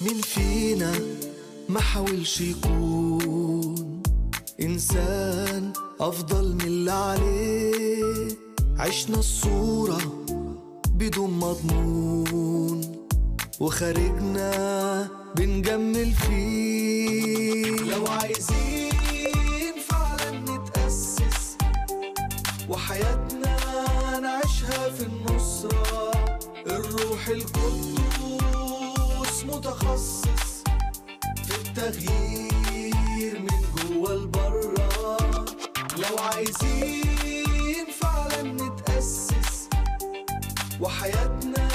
مين فينا ما حاولش يكون إنسان أفضل من اللي عليه عشنا الصورة بدون مضمون وخارجنا بنجمل فيه لو عايزين فعلا نتأسس وحياتنا نعيشها في النصرة الروح القدس متخصص في التغيير من جوه لبره لو عايزين فعلا نتأسس وحياتنا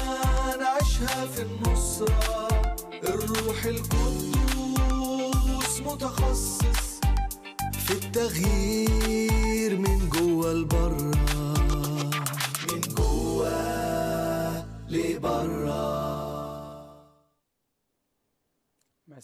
نعيشها في النصرة الروح القدوس متخصص في التغيير من جوه لبره من جوه لبره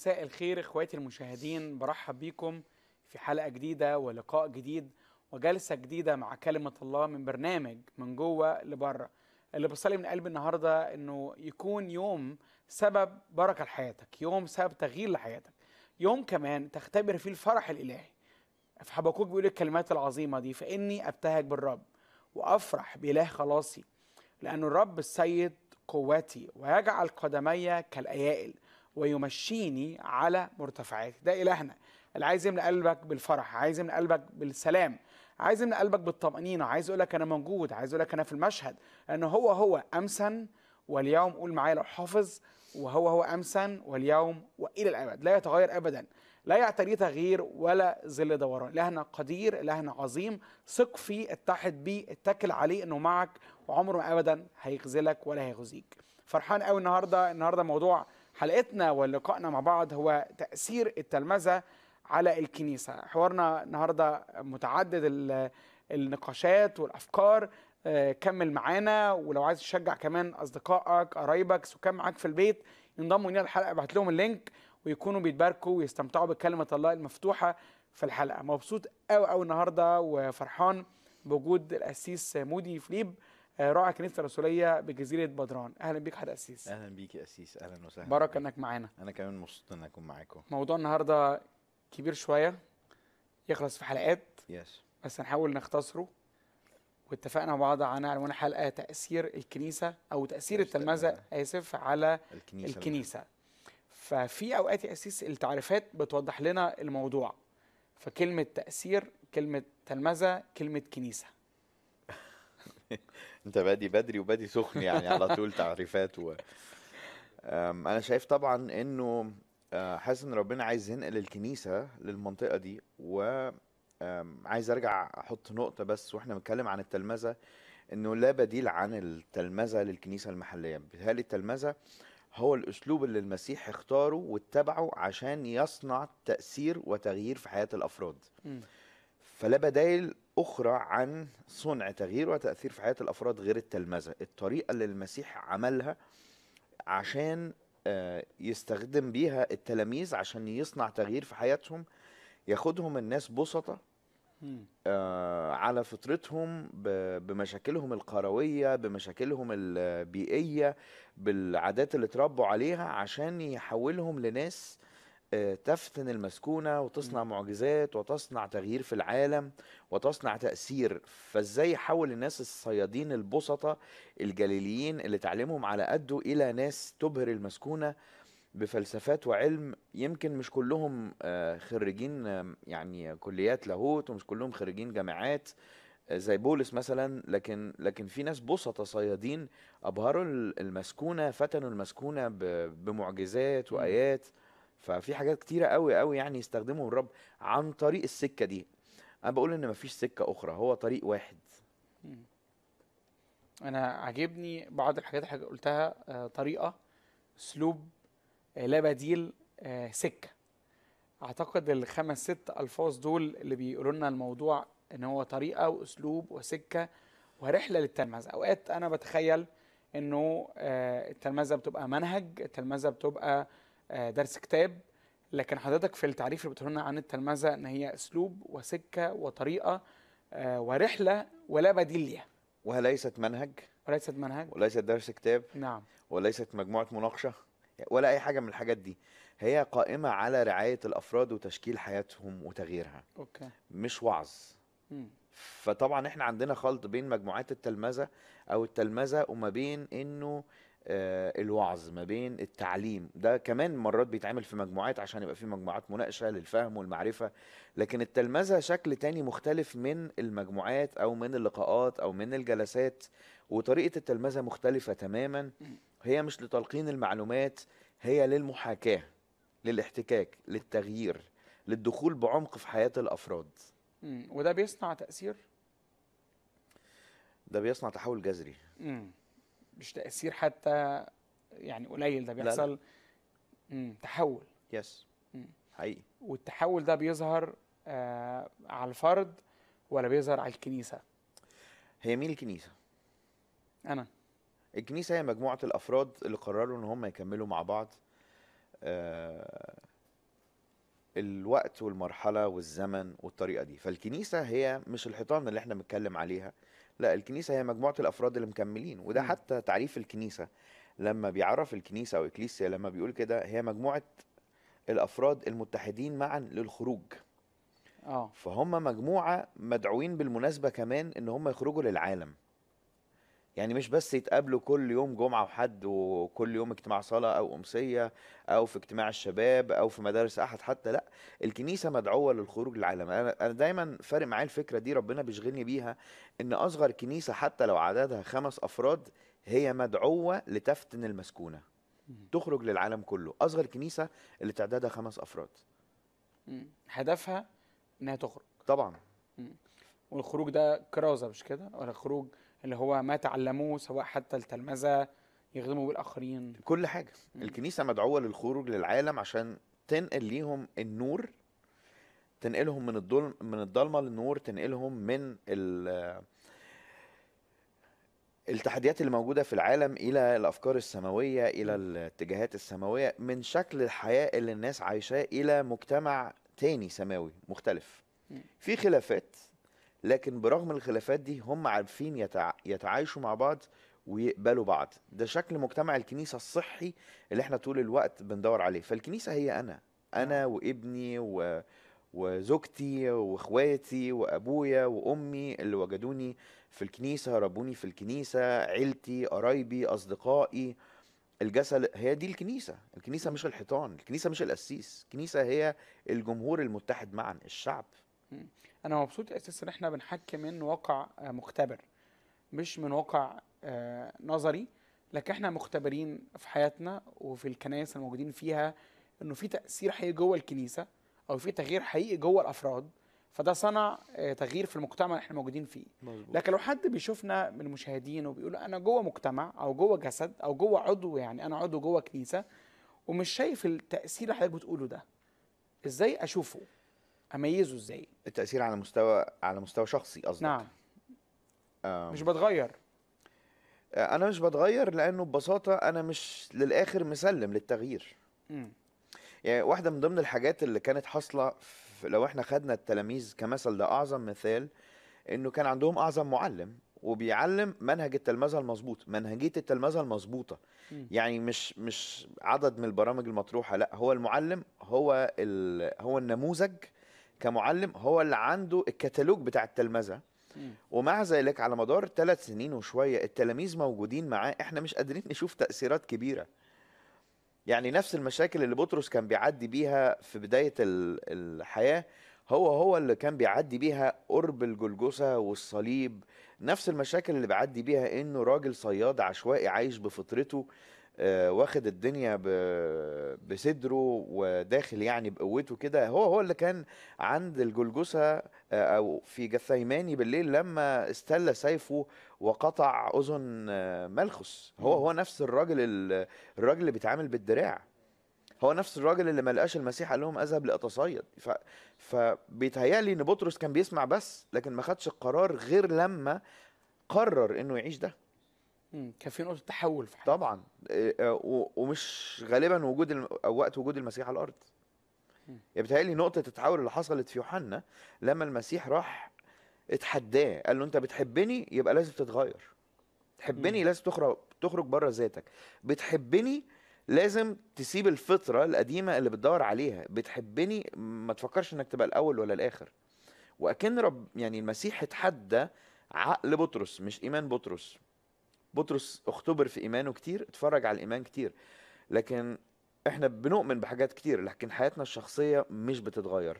مساء الخير اخواتي المشاهدين برحب بيكم في حلقه جديده ولقاء جديد وجلسه جديده مع كلمه الله من برنامج من جوه لبره اللي بصلي من قلبي النهارده انه يكون يوم سبب بركه لحياتك يوم سبب تغيير لحياتك يوم كمان تختبر فيه الفرح الالهي في حبكوك بيقول الكلمات العظيمه دي فاني ابتهج بالرب وافرح باله خلاصي لأن الرب السيد قوتي ويجعل قدمي كالأيائل ويمشيني على مرتفعات ده إلهنا اللي عايز يملى قلبك بالفرح عايز يملى قلبك بالسلام عايز يملى قلبك بالطمأنينة عايز أقول لك أنا موجود عايز أقول لك أنا في المشهد لأن هو هو أمسا واليوم قول معايا لو حافظ وهو هو أمسا واليوم وإلى الأبد لا يتغير أبدا لا يعتريه تغيير ولا ظل دوران إلهنا قدير إلهنا عظيم ثق فيه اتحد بيه اتكل عليه إنه معك وعمره ما أبدا هيخذلك ولا هيخزيك فرحان قوي النهارده النهارده موضوع حلقتنا ولقائنا مع بعض هو تأثير التلمذة على الكنيسة حوارنا النهاردة متعدد النقاشات والأفكار آه، كمل معانا ولو عايز تشجع كمان أصدقائك قرايبك سكان معاك في البيت ينضموا لنا الحلقة ابعت لهم اللينك ويكونوا بيتباركوا ويستمتعوا بكلمة الله المفتوحة في الحلقة مبسوط أو أو النهاردة وفرحان بوجود القسيس مودي فليب آه، راعي كنيسه الرسوليه بجزيره بدران اهلا بيك حد اسيس اهلا بيك يا اسيس اهلا وسهلا بارك انك معانا انا كمان مبسوط ان اكون معاكم موضوع النهارده كبير شويه يخلص في حلقات يس بس هنحاول نختصره واتفقنا مع بعض عن عنوان حلقه تاثير الكنيسه او تاثير التلمذه اسف على الكنيسه, الكنيسة. ففي اوقات يا اسيس التعريفات بتوضح لنا الموضوع فكلمه تاثير كلمه تلمذه كلمه كنيسه انت بادي بدري وبادي سخن يعني على طول تعريفات و... انا شايف طبعا انه آه، حاسس ان ربنا عايز ينقل الكنيسه للمنطقه دي و عايز ارجع احط نقطه بس واحنا بنتكلم عن التلمذه انه لا بديل عن التلمذه للكنيسه المحليه بيتهيألي التلمذه هو الاسلوب اللي المسيح اختاره واتبعه عشان يصنع تاثير وتغيير في حياه الافراد م. فلا بدايل أخرى عن صنع تغيير وتأثير في حياة الأفراد غير التلمذة الطريقة اللي المسيح عملها عشان آه، يستخدم بيها التلاميذ عشان يصنع تغيير في حياتهم ياخدهم الناس بسطة آه، على فطرتهم بمشاكلهم القروية بمشاكلهم البيئية بالعادات اللي اتربوا عليها عشان يحولهم لناس تفتن المسكونة وتصنع معجزات وتصنع تغيير في العالم وتصنع تأثير فازاي حول الناس الصيادين البسطة الجليليين اللي تعلمهم على قده إلى ناس تبهر المسكونة بفلسفات وعلم يمكن مش كلهم آه، خريجين يعني كليات لاهوت ومش كلهم خريجين جامعات آه، زي بولس مثلا لكن لكن في ناس بسطة صيادين ابهروا المسكونه فتنوا المسكونه بمعجزات وايات ففي حاجات كتيره قوي قوي يعني يستخدمه الرب عن طريق السكه دي انا بقول ان مفيش سكه اخرى هو طريق واحد انا عاجبني بعض الحاجات اللي قلتها آه، طريقه اسلوب آه، لا بديل آه، سكه اعتقد الخمس ست الفاظ دول اللي بيقولوا لنا الموضوع ان هو طريقه واسلوب وسكه ورحله للتلمذه اوقات انا بتخيل انه التلمذه بتبقى منهج التلمذه بتبقى آه، درس كتاب لكن حضرتك في التعريف اللي بتقولنا عن التلمذه ان هي اسلوب وسكه وطريقه آه، ورحله ولا بديل ليها وليست منهج وليست منهج وليست درس كتاب نعم وليست مجموعه مناقشه ولا اي حاجه من الحاجات دي هي قائمه على رعايه الافراد وتشكيل حياتهم وتغييرها اوكي مش وعظ فطبعا احنا عندنا خلط بين مجموعات التلمذه او التلمذه وما بين انه آه، الوعظ ما بين التعليم ده كمان مرات بيتعمل في مجموعات عشان يبقى في مجموعات مناقشه للفهم والمعرفه لكن التلمذه شكل تاني مختلف من المجموعات او من اللقاءات او من الجلسات وطريقه التلمذه مختلفه تماما هي مش لتلقين المعلومات هي للمحاكاه للاحتكاك للتغيير للدخول بعمق في حياه الافراد وده بيصنع تاثير ده بيصنع تحول جذري مش تاثير حتى يعني قليل ده بيحصل تحول يس حقيقي والتحول ده بيظهر آه على الفرد ولا بيظهر على الكنيسه هي مين الكنيسه انا الكنيسه هي مجموعه الافراد اللي قرروا ان هم يكملوا مع بعض آه الوقت والمرحله والزمن والطريقه دي فالكنيسه هي مش الحيطان اللي احنا بنتكلم عليها لا الكنيسه هي مجموعه الافراد اللي مكملين وده م. حتى تعريف الكنيسه لما بيعرف الكنيسه او اكليسيا لما بيقول كده هي مجموعه الافراد المتحدين معا للخروج اه فهم مجموعه مدعوين بالمناسبه كمان ان هم يخرجوا للعالم يعني مش بس يتقابلوا كل يوم جمعة وحد وكل يوم اجتماع صلاة أو أمسية أو في اجتماع الشباب أو في مدارس أحد حتى لا الكنيسة مدعوة للخروج للعالم أنا, أنا دايما فارق معايا الفكرة دي ربنا بيشغلني بيها إن أصغر كنيسة حتى لو عددها خمس أفراد هي مدعوة لتفتن المسكونة تخرج للعالم كله أصغر كنيسة اللي تعدادها خمس أفراد هدفها إنها تخرج طبعا والخروج ده كرازة مش كده ولا خروج اللي هو ما تعلموه سواء حتى التلمذه يخدموا بالاخرين كل حاجه الكنيسه مدعوه للخروج للعالم عشان تنقل ليهم النور تنقلهم من الظلم من الضلمه للنور تنقلهم من التحديات اللي موجوده في العالم الى الافكار السماويه الى الاتجاهات السماويه من شكل الحياه اللي الناس عايشاه الى مجتمع تاني سماوي مختلف في خلافات لكن برغم الخلافات دي هم عارفين يتع... يتعايشوا مع بعض ويقبلوا بعض ده شكل مجتمع الكنيسه الصحي اللي احنا طول الوقت بندور عليه فالكنيسه هي انا انا نعم. وابني و... وزوجتي واخواتي وابويا وامي اللي وجدوني في الكنيسه ربوني في الكنيسه عيلتي قرايبي اصدقائي الجسد هي دي الكنيسه الكنيسه مش الحيطان الكنيسه مش القسيس الكنيسه هي الجمهور المتحد معا الشعب انا مبسوط اساسا ان احنا بنحكي من واقع آه، مختبر مش من واقع آه، نظري لكن احنا مختبرين في حياتنا وفي الكنائس الموجودين فيها انه في تاثير حقيقي جوه الكنيسه او في تغيير حقيقي جوه الافراد فده صنع آه، تغيير في المجتمع اللي احنا موجودين فيه مزبوط. لكن لو حد بيشوفنا من المشاهدين وبيقول انا جوه مجتمع او جوه جسد او جوه عضو يعني انا عضو جوه كنيسه ومش شايف التاثير اللي حضرتك بتقوله ده ازاي اشوفه اميزه ازاي التاثير على مستوى على مستوى شخصي قصدك نعم مش بتغير آه، انا مش بتغير لانه ببساطه انا مش للاخر مسلم للتغيير م. يعني واحده من ضمن الحاجات اللي كانت حاصله لو احنا خدنا التلاميذ كمثل ده اعظم مثال انه كان عندهم اعظم معلم وبيعلم منهج التلمذه المظبوط منهجيه التلمذه المظبوطه يعني مش مش عدد من البرامج المطروحه لا هو المعلم هو هو النموذج كمعلم هو اللي عنده الكتالوج بتاع التلمذه ومع ذلك على مدار ثلاث سنين وشويه التلاميذ موجودين معاه احنا مش قادرين نشوف تاثيرات كبيره يعني نفس المشاكل اللي بطرس كان بيعدي بيها في بدايه الحياه هو هو اللي كان بيعدي بيها قرب الجلجسة والصليب نفس المشاكل اللي بيعدي بيها انه راجل صياد عشوائي عايش بفطرته آه، واخد الدنيا بصدره وداخل يعني بقوته كده هو هو اللي كان عند الجلجسة آه، أو في جثيماني بالليل لما استل سيفه وقطع أذن آه، ملخص هو هو نفس الراجل الراجل اللي بيتعامل بالدراع هو نفس الراجل اللي ما لقاش المسيح قال لهم اذهب لاتصيد ف... فبيتهيألي ان بطرس كان بيسمع بس لكن ما خدش القرار غير لما قرر انه يعيش ده كان في نقطه تحول في حاجة. طبعا إيه، إيه، ومش غالبا وجود الم... او وقت وجود المسيح على الارض يعني نقطه التحول اللي حصلت في يوحنا لما المسيح راح اتحداه قال له انت بتحبني يبقى لازم تتغير تحبني لازم تخرج تخرج بره ذاتك بتحبني لازم تسيب الفطره القديمه اللي بتدور عليها بتحبني ما تفكرش انك تبقى الاول ولا الاخر واكن رب يعني المسيح اتحدى عقل بطرس مش ايمان بطرس بطرس اختبر في ايمانه كتير اتفرج على الايمان كتير لكن احنا بنؤمن بحاجات كتير لكن حياتنا الشخصيه مش بتتغير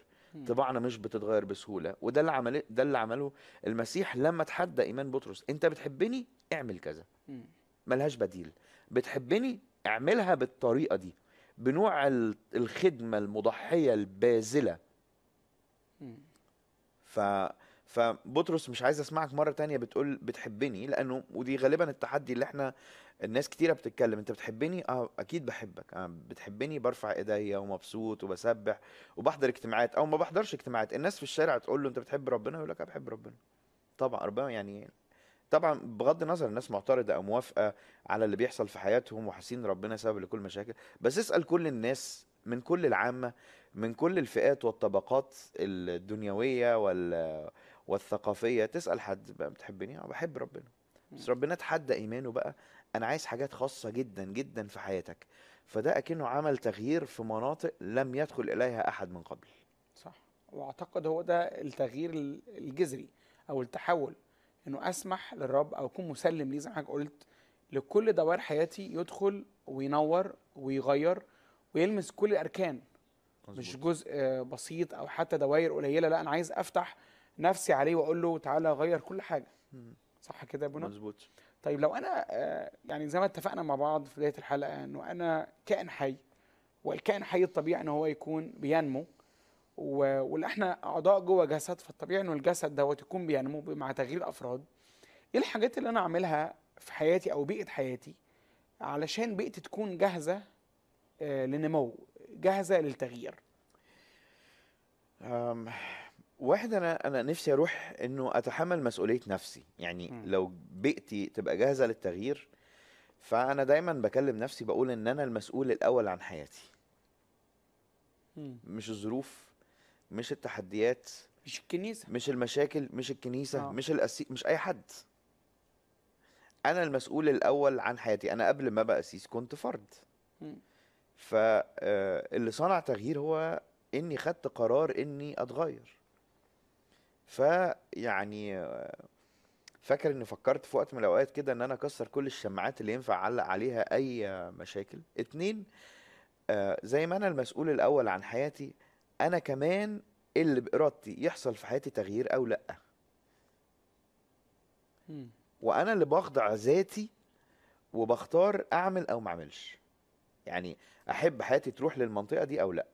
طباعنا مش بتتغير بسهوله وده اللي عمله ده اللي عمله المسيح لما تحدى ايمان بطرس انت بتحبني اعمل كذا ملهاش بديل بتحبني اعملها بالطريقه دي بنوع الخدمه المضحيه البازله ف فبطرس مش عايز اسمعك مره تانية بتقول بتحبني لانه ودي غالبا التحدي اللي احنا الناس كتيره بتتكلم انت بتحبني اه اكيد بحبك آه بتحبني برفع ايديا ومبسوط وبسبح وبحضر اجتماعات او ما بحضرش اجتماعات الناس في الشارع تقول له انت بتحب ربنا يقول لك انا بحب ربنا طبعا ربنا يعني طبعا بغض النظر الناس معترضه او موافقه على اللي بيحصل في حياتهم وحاسين ربنا سبب لكل مشاكل بس اسال كل الناس من كل العامه من كل الفئات والطبقات الدنيويه وال والثقافيه تسال حد بقى بتحبني بحب ربنا بس ربنا اتحدى ايمانه بقى انا عايز حاجات خاصه جدا جدا في حياتك فده اكنه عمل تغيير في مناطق لم يدخل اليها احد من قبل صح واعتقد هو ده التغيير الجذري او التحول انه اسمح للرب او اكون مسلم ليه زي ما حضرتك قلت لكل دوائر حياتي يدخل وينور ويغير ويلمس كل الاركان مزبوط. مش جزء بسيط او حتى دوائر قليله لا انا عايز افتح نفسي عليه واقول له تعالى غير كل حاجه صح كده يا بنا مظبوط طيب لو انا آه، يعني زي ما اتفقنا مع بعض في بدايه الحلقه انه انا كائن حي والكائن حي الطبيعي ان هو يكون بينمو واللي احنا اعضاء جوه جسد فالطبيعي انه الجسد دوت يكون بينمو مع تغيير الافراد ايه الحاجات اللي انا اعملها في حياتي او بيئه حياتي علشان بيئتي تكون جاهزه آه، لنمو جاهزه للتغيير واحد انا انا نفسي اروح انه اتحمل مسؤوليه نفسي يعني م. لو بيئتي تبقى جاهزه للتغيير فانا دايما بكلم نفسي بقول ان انا المسؤول الاول عن حياتي م. مش الظروف مش التحديات مش الكنيسه مش المشاكل مش الكنيسه أوه. مش الأسي... مش اي حد انا المسؤول الاول عن حياتي انا قبل ما ابقى اسيس كنت فرد فاللي آه، صنع تغيير هو اني خدت قرار اني اتغير فيعني فاكر اني فكرت في وقت من الاوقات كده ان انا اكسر كل الشماعات اللي ينفع اعلق عليها اي مشاكل اتنين آه، زي ما انا المسؤول الاول عن حياتي انا كمان اللي بارادتي يحصل في حياتي تغيير او لا وانا اللي بخضع ذاتي وبختار اعمل او ما اعملش يعني احب حياتي تروح للمنطقه دي او لا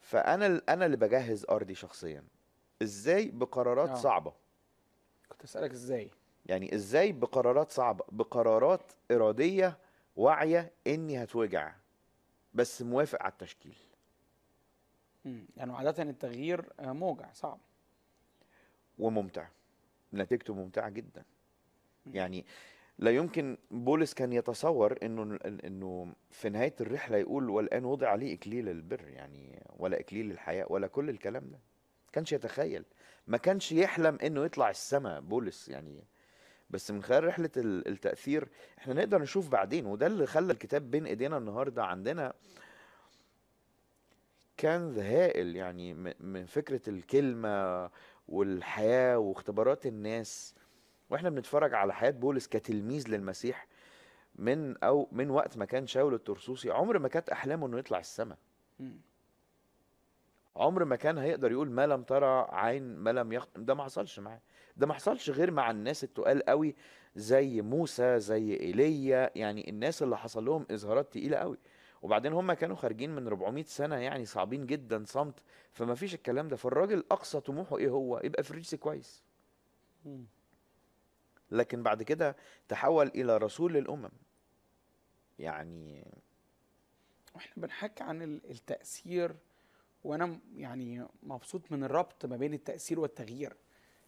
فانا انا اللي بجهز ارضي شخصيا ازاي بقرارات آه. صعبه كنت اسالك ازاي يعني ازاي بقرارات صعبه بقرارات اراديه واعيه اني هتوجع بس موافق على التشكيل امم يعني عاده التغيير آه، موجع صعب وممتع نتيجته ممتعه جدا مم. يعني لا يمكن بولس كان يتصور انه انه في نهايه الرحله يقول والان وضع لي اكليل البر يعني ولا اكليل الحياه ولا كل الكلام ده كانش يتخيل ما كانش يحلم انه يطلع السماء بولس يعني بس من خلال رحله التاثير احنا نقدر نشوف بعدين وده اللي خلى الكتاب بين ايدينا النهارده عندنا كان هائل يعني من فكره الكلمه والحياه واختبارات الناس واحنا بنتفرج على حياه بولس كتلميذ للمسيح من او من وقت ما كان شاول الترسوسي عمر ما كانت احلامه انه يطلع السماء عمر ما كان هيقدر يقول ما لم ترى عين ما لم يخ... ده ما حصلش معاه ده ما حصلش غير مع الناس التقال قوي زي موسى زي ايليا يعني الناس اللي حصل لهم اظهارات تقيله قوي وبعدين هم كانوا خارجين من 400 سنه يعني صعبين جدا صمت فما فيش الكلام ده فالراجل اقصى طموحه ايه هو يبقى فريسي كويس لكن بعد كده تحول الى رسول للامم يعني واحنا بنحكي عن التاثير وانا يعني مبسوط من الربط ما بين التاثير والتغيير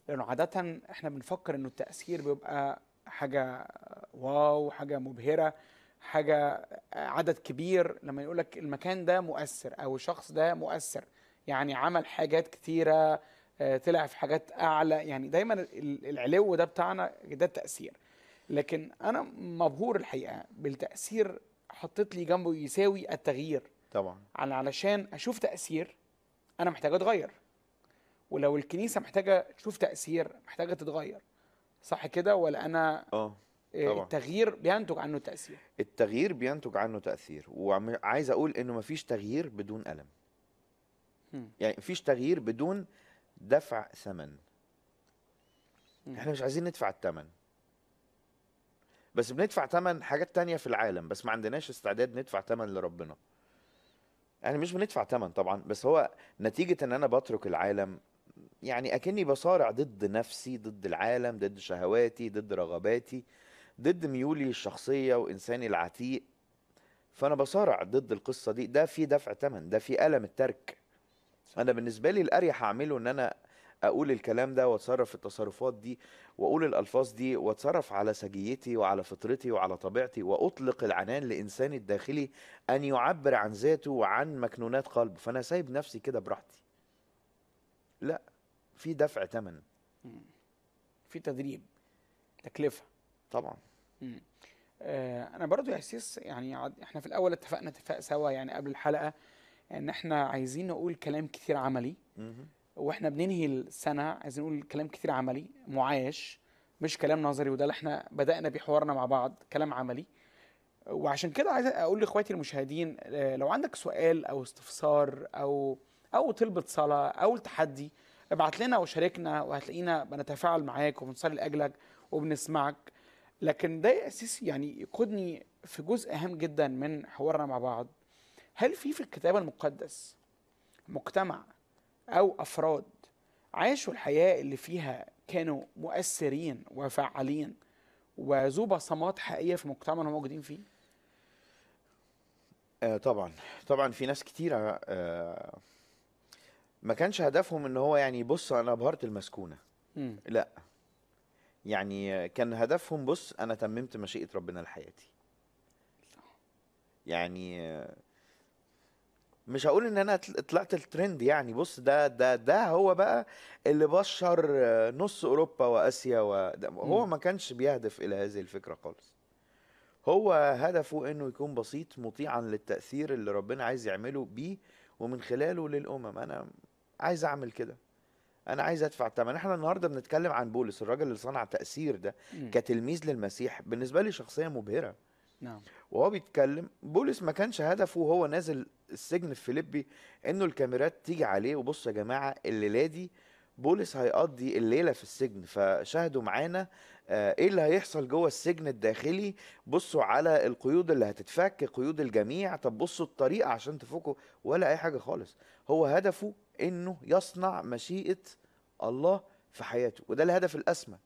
لانه عاده احنا بنفكر انه التاثير بيبقى حاجه واو حاجه مبهره حاجه عدد كبير لما يقول لك المكان ده مؤثر او الشخص ده مؤثر يعني عمل حاجات كتيره آه، طلع في حاجات اعلى يعني دايما العلو ده بتاعنا ده التاثير لكن انا مبهور الحقيقه بالتاثير حطيت لي جنبه يساوي التغيير طبعا انا علشان اشوف تاثير انا محتاج اتغير ولو الكنيسه محتاجه تشوف تاثير محتاجه تتغير صح كده ولا انا اه, آه، طبعا. التغيير بينتج عنه تاثير التغيير بينتج عنه تاثير وعايز اقول انه مفيش تغيير بدون الم م. يعني مفيش تغيير بدون دفع ثمن م. احنا مش عايزين ندفع الثمن بس بندفع ثمن حاجات تانية في العالم بس ما عندناش استعداد ندفع ثمن لربنا يعني مش بندفع ثمن طبعا بس هو نتيجه ان انا بترك العالم يعني اكني بصارع ضد نفسي ضد العالم ضد شهواتي ضد رغباتي ضد ميولي الشخصيه وانساني العتيق فانا بصارع ضد القصه دي ده في دفع ثمن ده في الم الترك انا بالنسبه لي الاريح اعمله ان انا اقول الكلام ده واتصرف في التصرفات دي واقول الالفاظ دي واتصرف على سجيتي وعلى فطرتي وعلى طبيعتي واطلق العنان لانساني الداخلي ان يعبر عن ذاته وعن مكنونات قلبه فانا سايب نفسي كده براحتي لا في دفع ثمن في تدريب تكلفه طبعا مم. آه انا برضو يا حسيس يعني احنا في الاول اتفقنا اتفاق سوا يعني قبل الحلقه ان احنا عايزين نقول كلام كتير عملي مم. واحنا بننهي السنه عايزين نقول كلام كتير عملي معاش مش كلام نظري وده اللي احنا بدانا بيه حوارنا مع بعض كلام عملي وعشان كده عايز اقول لاخواتي المشاهدين آه، لو عندك سؤال او استفسار او او طلبه صلاه او تحدي ابعت لنا وشاركنا وهتلاقينا بنتفاعل معاك وبنصلي لاجلك وبنسمعك لكن ده يا يعني يقودني في جزء هام جدا من حوارنا مع بعض هل في في الكتاب المقدس مجتمع أو أفراد عاشوا الحياة اللي فيها كانوا مؤثرين وفعالين وذو بصمات حقيقية في مجتمعنا موجودين فيه؟ آه طبعا طبعا في ناس كتيرة آه ما كانش هدفهم ان هو يعني بص انا ابهرت المسكونة م. لا يعني كان هدفهم بص انا تممت مشيئة ربنا لحياتي يعني آه مش هقول ان انا طلعت الترند يعني بص ده ده ده هو بقى اللي بشر نص اوروبا واسيا و... هو ما كانش بيهدف الى هذه الفكره خالص هو هدفه انه يكون بسيط مطيعا للتاثير اللي ربنا عايز يعمله بيه ومن خلاله للامم انا عايز اعمل كده انا عايز ادفع ثمن احنا النهارده بنتكلم عن بولس الراجل اللي صنع تاثير ده كتلميذ للمسيح بالنسبه لي شخصيه مبهره نعم وهو بيتكلم بولس ما كانش هدفه وهو نازل السجن في فيليبي انه الكاميرات تيجي عليه وبصوا يا جماعه الليله دي بولس هيقضي الليله في السجن فشاهدوا معانا آه، ايه اللي هيحصل جوه السجن الداخلي بصوا على القيود اللي هتتفك قيود الجميع طب بصوا الطريقه عشان تفكوا ولا اي حاجه خالص هو هدفه انه يصنع مشيئه الله في حياته وده الهدف الاسمى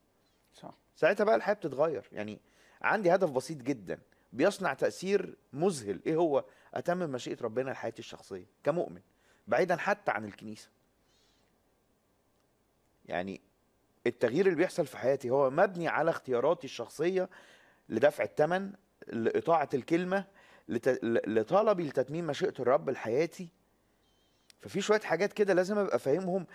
صح ساعتها بقى الحياه بتتغير يعني عندي هدف بسيط جدا بيصنع تاثير مذهل ايه هو اتمم مشيئه ربنا لحياتي الشخصيه كمؤمن بعيدا حتى عن الكنيسه يعني التغيير اللي بيحصل في حياتي هو مبني على اختياراتي الشخصيه لدفع الثمن لاطاعه الكلمه لطلبي لتتميم مشيئه الرب لحياتي ففي شويه حاجات كده لازم ابقى فاهمهم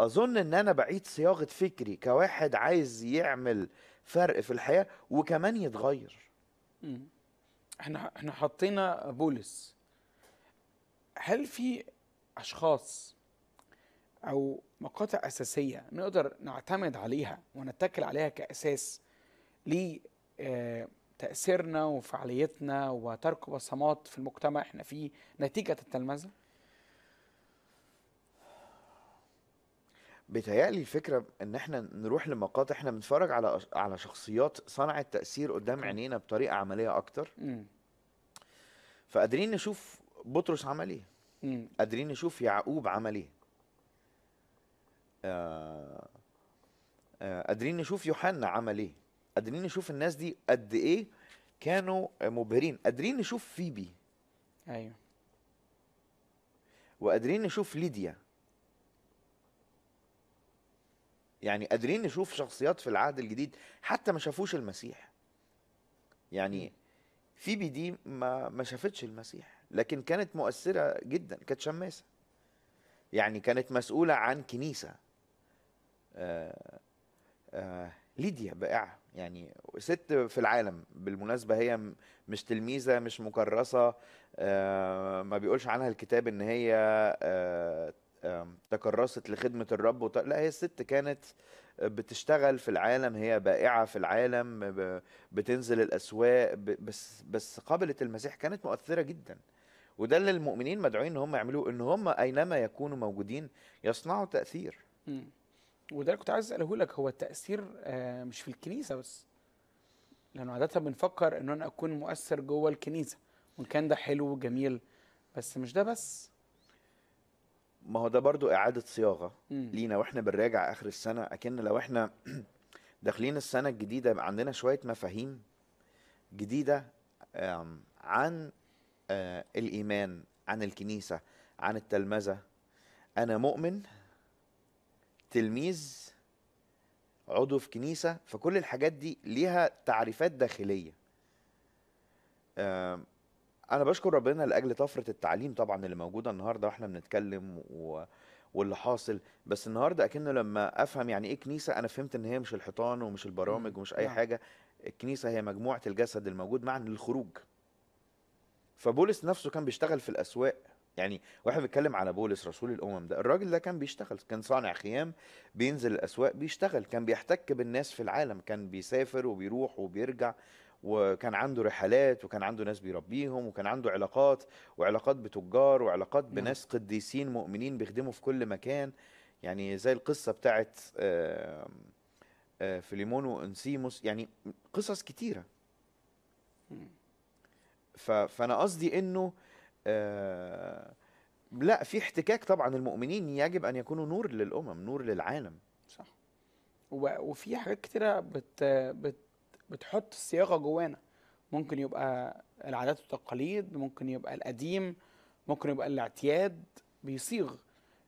اظن ان انا بعيد صياغه فكري كواحد عايز يعمل فرق في الحياه وكمان يتغير احنا احنا حطينا بولس هل في اشخاص او مقاطع اساسيه نقدر نعتمد عليها ونتكل عليها كاساس لتاثيرنا آه، وفعاليتنا وترك بصمات في المجتمع احنا فيه نتيجه التلمذه بيتهيألي الفكرة إن إحنا نروح لمقاطع إحنا بنتفرج على على شخصيات صنعت تأثير قدام عينينا بطريقة عملية أكتر فقادرين نشوف بطرس عمل إيه قادرين نشوف يعقوب عمل إيه آه، قادرين نشوف يوحنا عمل إيه قادرين نشوف الناس دي قد إيه كانوا مبهرين قادرين نشوف فيبي أيوه وقادرين نشوف ليديا يعني قادرين نشوف شخصيات في العهد الجديد حتى ما شافوش المسيح يعني في بي دي ما ما شافتش المسيح لكن كانت مؤثره جدا كانت شماسه يعني كانت مسؤوله عن كنيسه آآ آه، آآ آه، ليديا بائعه يعني ست في العالم بالمناسبه هي مش تلميذه مش مكرسه آه، ما بيقولش عنها الكتاب ان هي تكرست لخدمة الرب وط... لا هي الست كانت بتشتغل في العالم هي بائعة في العالم ب... بتنزل الأسواق ب... بس بس قابلة المسيح كانت مؤثرة جدا وده اللي المؤمنين مدعوين ان هم يعملوه ان هم اينما يكونوا موجودين يصنعوا تأثير وده كنت عايز اساله لك هو التأثير آه، مش في الكنيسة بس لأنه عادة بنفكر ان انا اكون مؤثر جوه الكنيسة وان كان ده حلو وجميل بس مش ده بس ما هو ده برضو اعاده صياغه لينا واحنا بنراجع اخر السنه اكن لو احنا داخلين السنه الجديده يبقى عندنا شويه مفاهيم جديده عن آه، الايمان عن الكنيسه عن التلمذه انا مؤمن تلميذ عضو في كنيسه فكل الحاجات دي ليها تعريفات داخليه انا بشكر ربنا لاجل طفره التعليم طبعا اللي موجوده النهارده واحنا بنتكلم و... واللي حاصل بس النهارده اكن لما افهم يعني ايه كنيسه انا فهمت ان هي مش الحيطان ومش البرامج ومش اي نعم. حاجه الكنيسه هي مجموعه الجسد الموجود معا للخروج فبولس نفسه كان بيشتغل في الاسواق يعني واحنا بنتكلم على بولس رسول الامم ده الراجل ده كان بيشتغل كان صانع خيام بينزل الاسواق بيشتغل كان بيحتك بالناس في العالم كان بيسافر وبيروح وبيرجع وكان عنده رحلات وكان عنده ناس بيربيهم وكان عنده علاقات وعلاقات بتجار وعلاقات نعم. بناس قديسين مؤمنين بيخدموا في كل مكان يعني زي القصة بتاعت فيليمون وانسيموس يعني قصص كتيرة فأنا قصدي إنه لا في احتكاك طبعا المؤمنين يجب أن يكونوا نور للأمم نور للعالم صح وفي حاجات كتيرة بت, بت بتحط الصياغه جوانا ممكن يبقى العادات والتقاليد ممكن يبقى القديم ممكن يبقى الاعتياد بيصيغ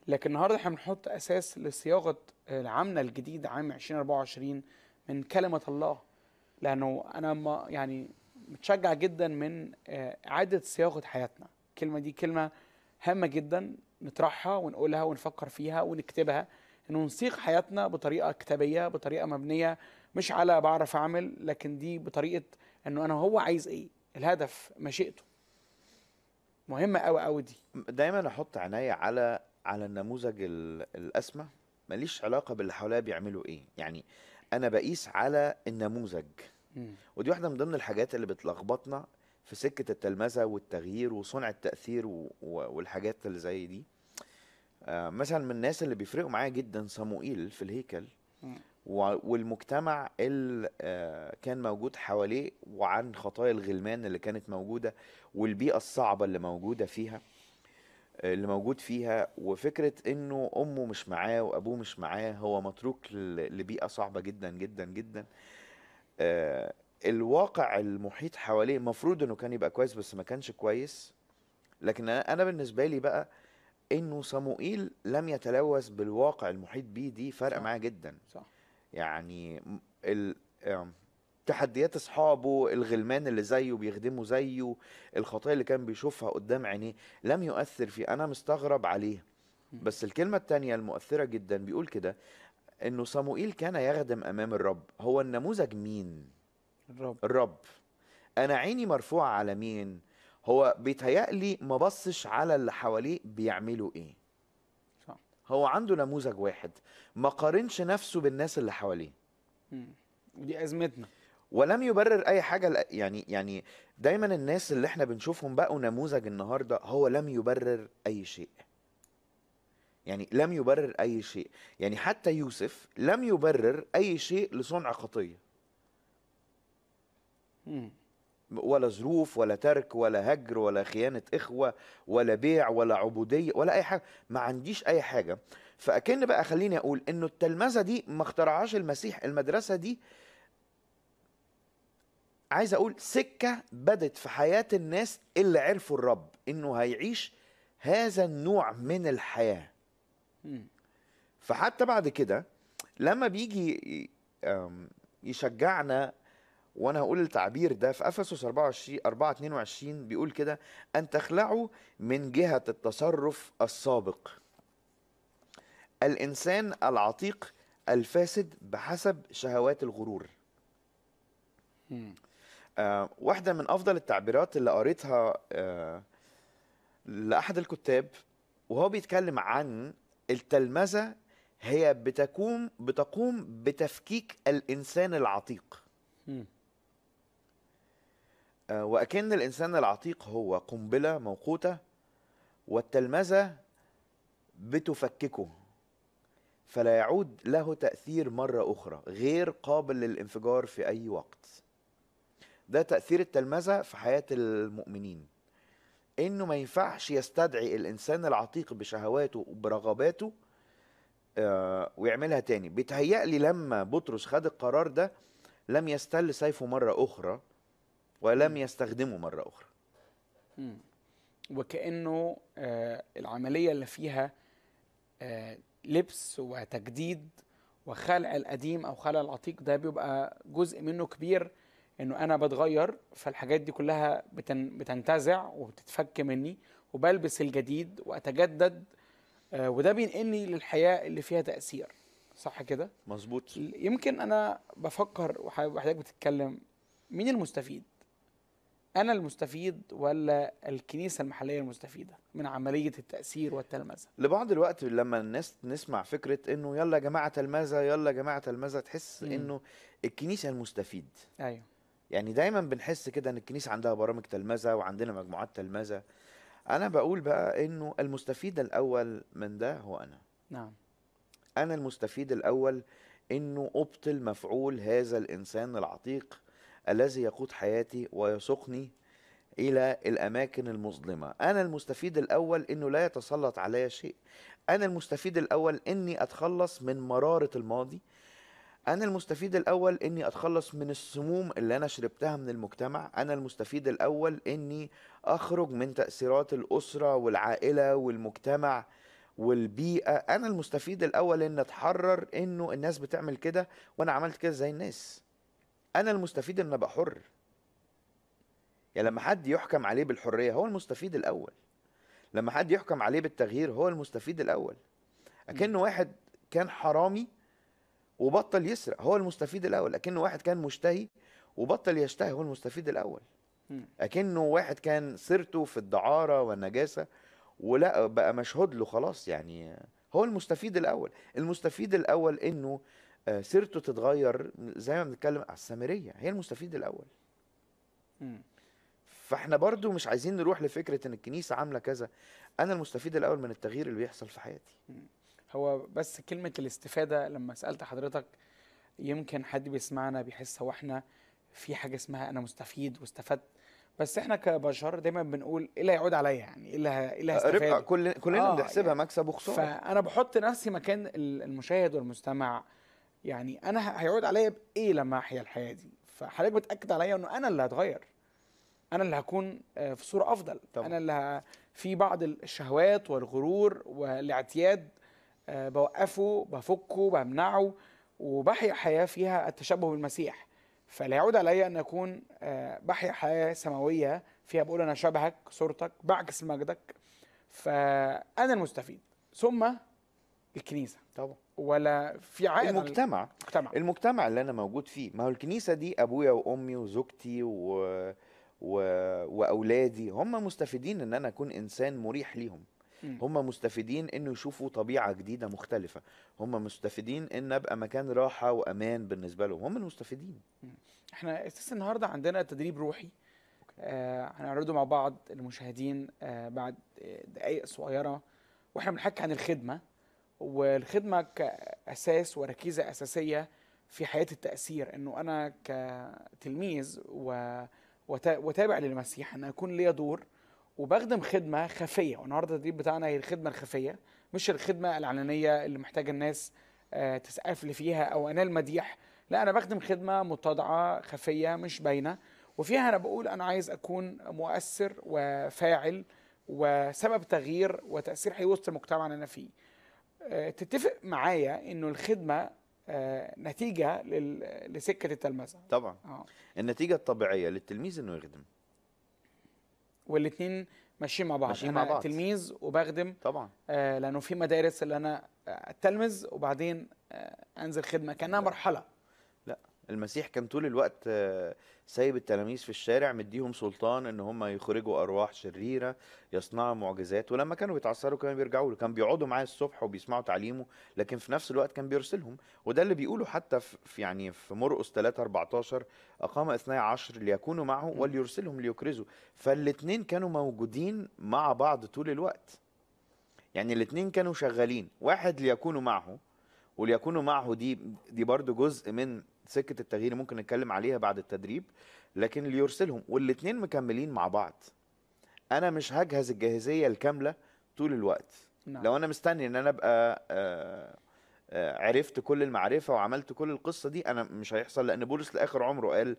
لكن النهارده احنا بنحط اساس لصياغه العامنا الجديد عام 2024 من كلمه الله لانه انا ما يعني متشجع جدا من اعاده آه، صياغه حياتنا الكلمه دي كلمه هامه جدا نطرحها ونقولها ونفكر فيها ونكتبها انه نصيغ حياتنا بطريقه كتابيه بطريقه مبنيه مش على بعرف اعمل لكن دي بطريقه انه انا هو عايز ايه الهدف مشيئته مهمه قوي قوي دي دايما احط عناية على على النموذج الاسمى ماليش علاقه باللي حواليا بيعملوا ايه يعني انا بقيس على النموذج ودي واحده من ضمن الحاجات اللي بتلخبطنا في سكه التلمذه والتغيير وصنع التاثير والحاجات اللي زي دي آه، مثلا من الناس اللي بيفرقوا معايا جدا صموئيل في الهيكل م. والمجتمع اللي آه، كان موجود حواليه وعن خطايا الغلمان اللي كانت موجودة والبيئة الصعبة اللي موجودة فيها آه، اللي موجود فيها وفكرة انه امه مش معاه وابوه مش معاه هو متروك لبيئة صعبة جدا جدا جدا آه، الواقع المحيط حواليه المفروض انه كان يبقى كويس بس ما كانش كويس لكن انا بالنسبة لي بقى انه صموئيل لم يتلوث بالواقع المحيط بيه دي فرق معاه جدا صح يعني ال... تحديات اصحابه الغلمان اللي زيه بيخدموا زيه الخطايا اللي كان بيشوفها قدام عينيه لم يؤثر فيه انا مستغرب عليه بس الكلمه الثانيه المؤثره جدا بيقول كده انه صموئيل كان يخدم امام الرب هو النموذج مين الرب الرب انا عيني مرفوعه على مين هو بيتهيألي ما بصش على اللي حواليه بيعملوا ايه هو عنده نموذج واحد ما قارنش نفسه بالناس اللي حواليه دي ازمتنا ولم يبرر اي حاجه يعني يعني دايما الناس اللي احنا بنشوفهم بقوا نموذج النهارده هو لم يبرر اي شيء يعني لم يبرر اي شيء يعني حتى يوسف لم يبرر اي شيء لصنع خطيه ولا ظروف ولا ترك ولا هجر ولا خيانه اخوه ولا بيع ولا عبوديه ولا اي حاجه ما عنديش اي حاجه فاكن بقى خليني اقول انه التلمذه دي ما اخترعهاش المسيح المدرسه دي عايز اقول سكه بدت في حياه الناس اللي عرفوا الرب انه هيعيش هذا النوع من الحياه فحتى بعد كده لما بيجي يشجعنا وانا هقول التعبير ده في افسس 24 4 22 بيقول كده ان تخلعوا من جهه التصرف السابق الانسان العتيق الفاسد بحسب شهوات الغرور آه واحده من افضل التعبيرات اللي قريتها آه لاحد الكتاب وهو بيتكلم عن التلمذه هي بتقوم بتقوم بتفكيك الانسان العتيق وأكن الإنسان العتيق هو قنبلة موقوتة والتلمذة بتفككه فلا يعود له تأثير مرة أخرى غير قابل للانفجار في أي وقت ده تأثير التلمذة في حياة المؤمنين إنه ما ينفعش يستدعي الإنسان العتيق بشهواته وبرغباته آه، ويعملها تاني بيتهيألي لما بطرس خد القرار ده لم يستل سيفه مرة أخرى ولم يستخدمه مرة أخرى وكأنه آه العملية اللي فيها آه لبس وتجديد وخلع القديم أو خلع العتيق ده بيبقى جزء منه كبير انه انا بتغير فالحاجات دي كلها بتن بتنتزع وبتتفك مني وبلبس الجديد واتجدد آه وده بينقلني للحياه اللي فيها تاثير صح كده مظبوط يمكن انا بفكر وحضرتك بتتكلم مين المستفيد انا المستفيد ولا الكنيسه المحليه المستفيده من عمليه التاثير والتلمذه لبعض الوقت لما الناس نسمع فكره انه يلا يا جماعه تلمذه يلا يا جماعه تلمذه تحس انه الكنيسه المستفيد ايوه يعني دايما بنحس كده ان الكنيسه عندها برامج تلمذه وعندنا مجموعات تلمذه انا بقول بقى انه المستفيد الاول من ده هو انا نعم انا المستفيد الاول انه ابطل مفعول هذا الانسان العتيق الذي يقود حياتي ويسوقني الى الاماكن المظلمه انا المستفيد الاول انه لا يتسلط عليا شيء انا المستفيد الاول اني اتخلص من مراره الماضي انا المستفيد الاول اني اتخلص من السموم اللي انا شربتها من المجتمع انا المستفيد الاول اني اخرج من تاثيرات الاسره والعائله والمجتمع والبيئه انا المستفيد الاول ان اتحرر انه الناس بتعمل كده وانا عملت كده زي الناس انا المستفيد ان ابقى حر يعني لما حد يحكم عليه بالحريه هو المستفيد الاول لما حد يحكم عليه بالتغيير هو المستفيد الاول اكن واحد كان حرامي وبطل يسرق هو المستفيد الاول اكن واحد كان مشتهي وبطل يشتهي هو المستفيد الاول اكنه واحد كان سيرته في الدعاره والنجاسه ولا بقى مشهود له خلاص يعني هو المستفيد الاول المستفيد الاول انه آه، سيرته تتغير زي ما بنتكلم على السامريه هي المستفيد الاول م. فاحنا برضو مش عايزين نروح لفكره ان الكنيسه عامله كذا انا المستفيد الاول من التغيير اللي بيحصل في حياتي هو بس كلمه الاستفاده لما سالت حضرتك يمكن حد بيسمعنا بيحس هو احنا في حاجه اسمها انا مستفيد واستفدت بس احنا كبشر دايما بنقول ايه اللي هيعود عليا يعني ايه اللي ايه اللي آه، هستفاد كل كلنا آه بنحسبها يعني مكسب وخساره فانا بحط نفسي مكان المشاهد والمستمع يعني انا هيعود عليا بايه لما احيا الحياه دي فحضرتك بتاكد عليا انه انا اللي هتغير انا اللي هكون آه، في صوره افضل طبعا. انا اللي في بعض الشهوات والغرور والاعتياد آه، بوقفه بفكه بمنعه وبحيا حياه فيها التشبه بالمسيح فلا يعود علي ان اكون آه، بحيا حياه سماويه فيها بقول انا شبهك صورتك بعكس مجدك فانا المستفيد ثم الكنيسه طبعا ولا في عائد المجتمع المجتمع المجتمع اللي انا موجود فيه ما هو الكنيسه دي ابويا وامي وزوجتي و... و... واولادي هم مستفيدين ان انا اكون انسان مريح ليهم هم مستفيدين انه يشوفوا طبيعه جديده مختلفه هم مستفيدين ان ابقى مكان راحه وامان بالنسبه لهم هم المستفيدين احنا اساس النهارده عندنا تدريب روحي آه هنعرضه مع بعض المشاهدين آه بعد دقائق صغيره واحنا بنحكي عن الخدمه والخدمه كاساس وركيزه اساسيه في حياه التاثير انه انا كتلميذ و وتابع للمسيح ان يكون ليا دور وبخدم خدمه خفيه والنهارده التدريب بتاعنا هي الخدمه الخفيه مش الخدمه العلنيه اللي محتاجه الناس آه، تسقف لي فيها او انا المديح لا انا بخدم خدمه متضعه خفيه مش باينه وفيها انا بقول انا عايز اكون مؤثر وفاعل وسبب تغيير وتاثير حي وسط المجتمع اللي انا فيه آه، تتفق معايا انه الخدمه آه، نتيجه لسكه التلمذه طبعا أوه. النتيجه الطبيعيه للتلميذ انه يخدم والاثنين ماشيين مع بعض ماشيين مع بعض تلميذ وبخدم طبعا آه لانه في مدارس اللي انا اتلمذ وبعدين آه انزل خدمه كانها مرحله المسيح كان طول الوقت آه، سايب التلاميذ في الشارع مديهم سلطان ان هم يخرجوا ارواح شريره يصنعوا معجزات ولما كانوا بيتعثروا كانوا بيرجعوا له كان بيقعدوا معاه الصبح وبيسمعوا تعليمه لكن في نفس الوقت كان بيرسلهم وده اللي بيقوله حتى في يعني في مرقس 3 14 اقام 12 عشر ليكونوا معه وليرسلهم ليكرزوا فالاثنين كانوا موجودين مع بعض طول الوقت يعني الاثنين كانوا شغالين واحد ليكونوا معه وليكونوا معه دي دي برضو جزء من سكه التغيير ممكن نتكلم عليها بعد التدريب لكن اللي يرسلهم والاثنين مكملين مع بعض انا مش هجهز الجاهزيه الكامله طول الوقت نعم. لو انا مستني ان انا ابقى آآ آه، آه، عرفت كل المعرفه وعملت كل القصه دي انا مش هيحصل لان بولس لاخر عمره قال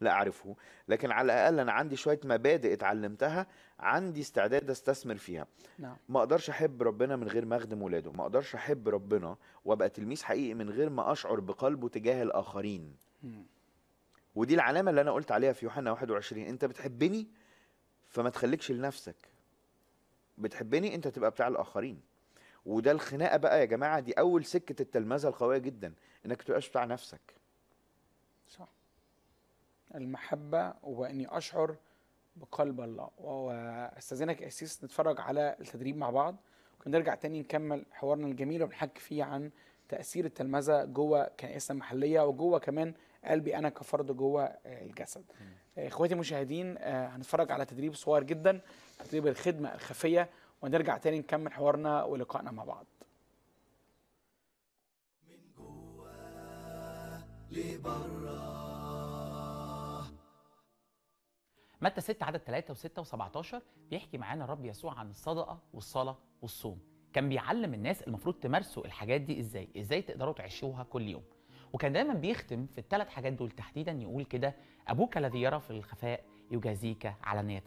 لا اعرفه لكن على الاقل انا عندي شويه مبادئ اتعلمتها عندي استعداد استثمر فيها نعم. ما اقدرش احب ربنا من غير ما اخدم ولاده ما اقدرش احب ربنا وابقى تلميذ حقيقي من غير ما اشعر بقلبه تجاه الاخرين مم. ودي العلامه اللي انا قلت عليها في يوحنا 21 انت بتحبني فما تخليكش لنفسك بتحبني انت تبقى بتاع الاخرين وده الخناقه بقى يا جماعه دي اول سكه التلمذه القويه جدا انك تبقاش بتاع نفسك صح المحبة وإني أشعر بقلب الله وأستاذنك يا أسيس نتفرج على التدريب مع بعض ونرجع تاني نكمل حوارنا الجميل ونحكي فيه عن تأثير التلمذة جوه كنائسة محلية وجوه كمان قلبي أنا كفرد جوه آه، الجسد آه، إخواتي المشاهدين آه، هنتفرج على تدريب صغير جدا تدريب الخدمة الخفية ونرجع تاني نكمل حوارنا ولقائنا مع بعض من جوه لبره متى 6 عدد 3 و6 و17 بيحكي معانا الرب يسوع عن الصدقه والصلاه والصوم كان بيعلم الناس المفروض تمارسوا الحاجات دي ازاي ازاي تقدروا تعيشوها كل يوم وكان دايما بيختم في الثلاث حاجات دول تحديدا يقول كده ابوك الذي يرى في الخفاء يجازيك علانيه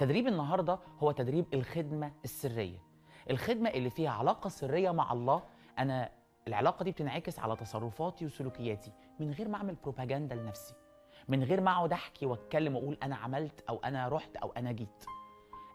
تدريب النهارده هو تدريب الخدمه السريه الخدمه اللي فيها علاقه سريه مع الله انا العلاقه دي بتنعكس على تصرفاتي وسلوكياتي من غير ما اعمل بروباجندا لنفسي من غير ما اقعد احكي واتكلم واقول انا عملت او انا رحت او انا جيت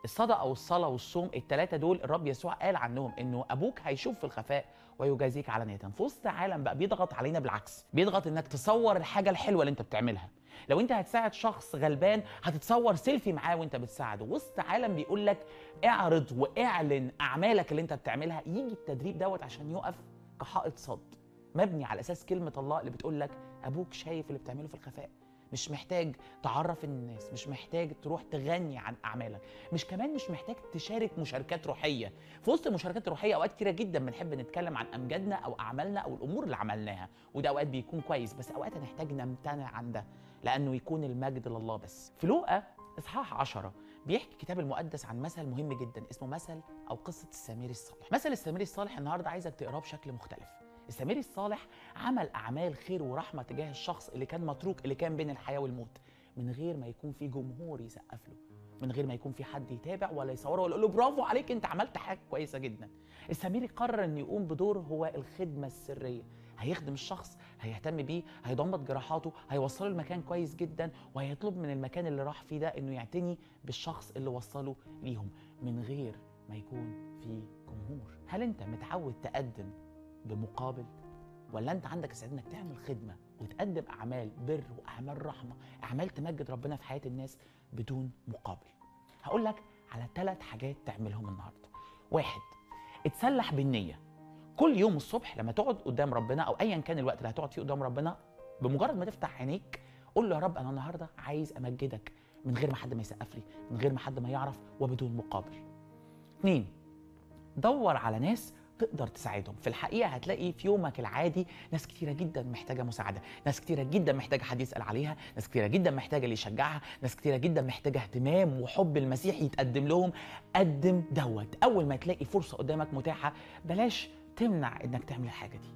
الصدقه والصلاه والصوم الثلاثه دول الرب يسوع قال عنهم انه ابوك هيشوف في الخفاء ويجازيك علانيه في وسط عالم بقى بيضغط علينا بالعكس بيضغط انك تصور الحاجه الحلوه اللي انت بتعملها لو انت هتساعد شخص غلبان هتتصور سيلفي معاه وانت بتساعده وسط عالم بيقول لك اعرض واعلن اعمالك اللي انت بتعملها يجي التدريب دوت عشان يقف كحائط صد مبني على اساس كلمه الله اللي بتقول لك ابوك شايف اللي بتعمله في الخفاء مش محتاج تعرف الناس مش محتاج تروح تغني عن اعمالك مش كمان مش محتاج تشارك مشاركات روحيه في وسط المشاركات الروحيه اوقات كتيره جدا بنحب نتكلم عن امجادنا او اعمالنا او الامور اللي عملناها وده اوقات بيكون كويس بس اوقات هنحتاج نمتنع عن ده لانه يكون المجد لله بس في لوقا اصحاح 10 بيحكي الكتاب المقدس عن مثل مهم جدا اسمه مثل او قصه السمير الصالح مثل السمير الصالح النهارده عايزك تقراه بشكل مختلف السامري الصالح عمل أعمال خير ورحمة تجاه الشخص اللي كان متروك اللي كان بين الحياة والموت من غير ما يكون في جمهور يسقف له من غير ما يكون في حد يتابع ولا يصوره ولا يقول له برافو عليك انت عملت حاجه كويسه جدا السميري قرر انه يقوم بدور هو الخدمه السريه هيخدم الشخص هيهتم بيه هيضمد جراحاته هيوصله لمكان كويس جدا وهيطلب من المكان اللي راح فيه ده انه يعتني بالشخص اللي وصله ليهم من غير ما يكون في جمهور هل انت متعود تقدم بمقابل ولا انت عندك استعداد انك تعمل خدمه وتقدم اعمال بر واعمال رحمه اعمال تمجد ربنا في حياه الناس بدون مقابل هقول لك على ثلاث حاجات تعملهم النهارده واحد اتسلح بالنيه كل يوم الصبح لما تقعد قدام ربنا او ايا كان الوقت اللي هتقعد فيه قدام ربنا بمجرد ما تفتح عينيك قول له يا رب انا النهارده عايز امجدك من غير ما حد ما يسقف لي من غير ما حد ما يعرف وبدون مقابل اتنين دور على ناس تقدر تساعدهم في الحقيقه هتلاقي في يومك العادي ناس كتيره جدا محتاجه مساعده ناس كتيره جدا محتاجه حد يسال عليها ناس كتيره جدا محتاجه اللي يشجعها ناس كتيره جدا محتاجه اهتمام وحب المسيح يتقدم لهم قدم دوت اول ما تلاقي فرصه قدامك متاحه بلاش تمنع انك تعمل الحاجه دي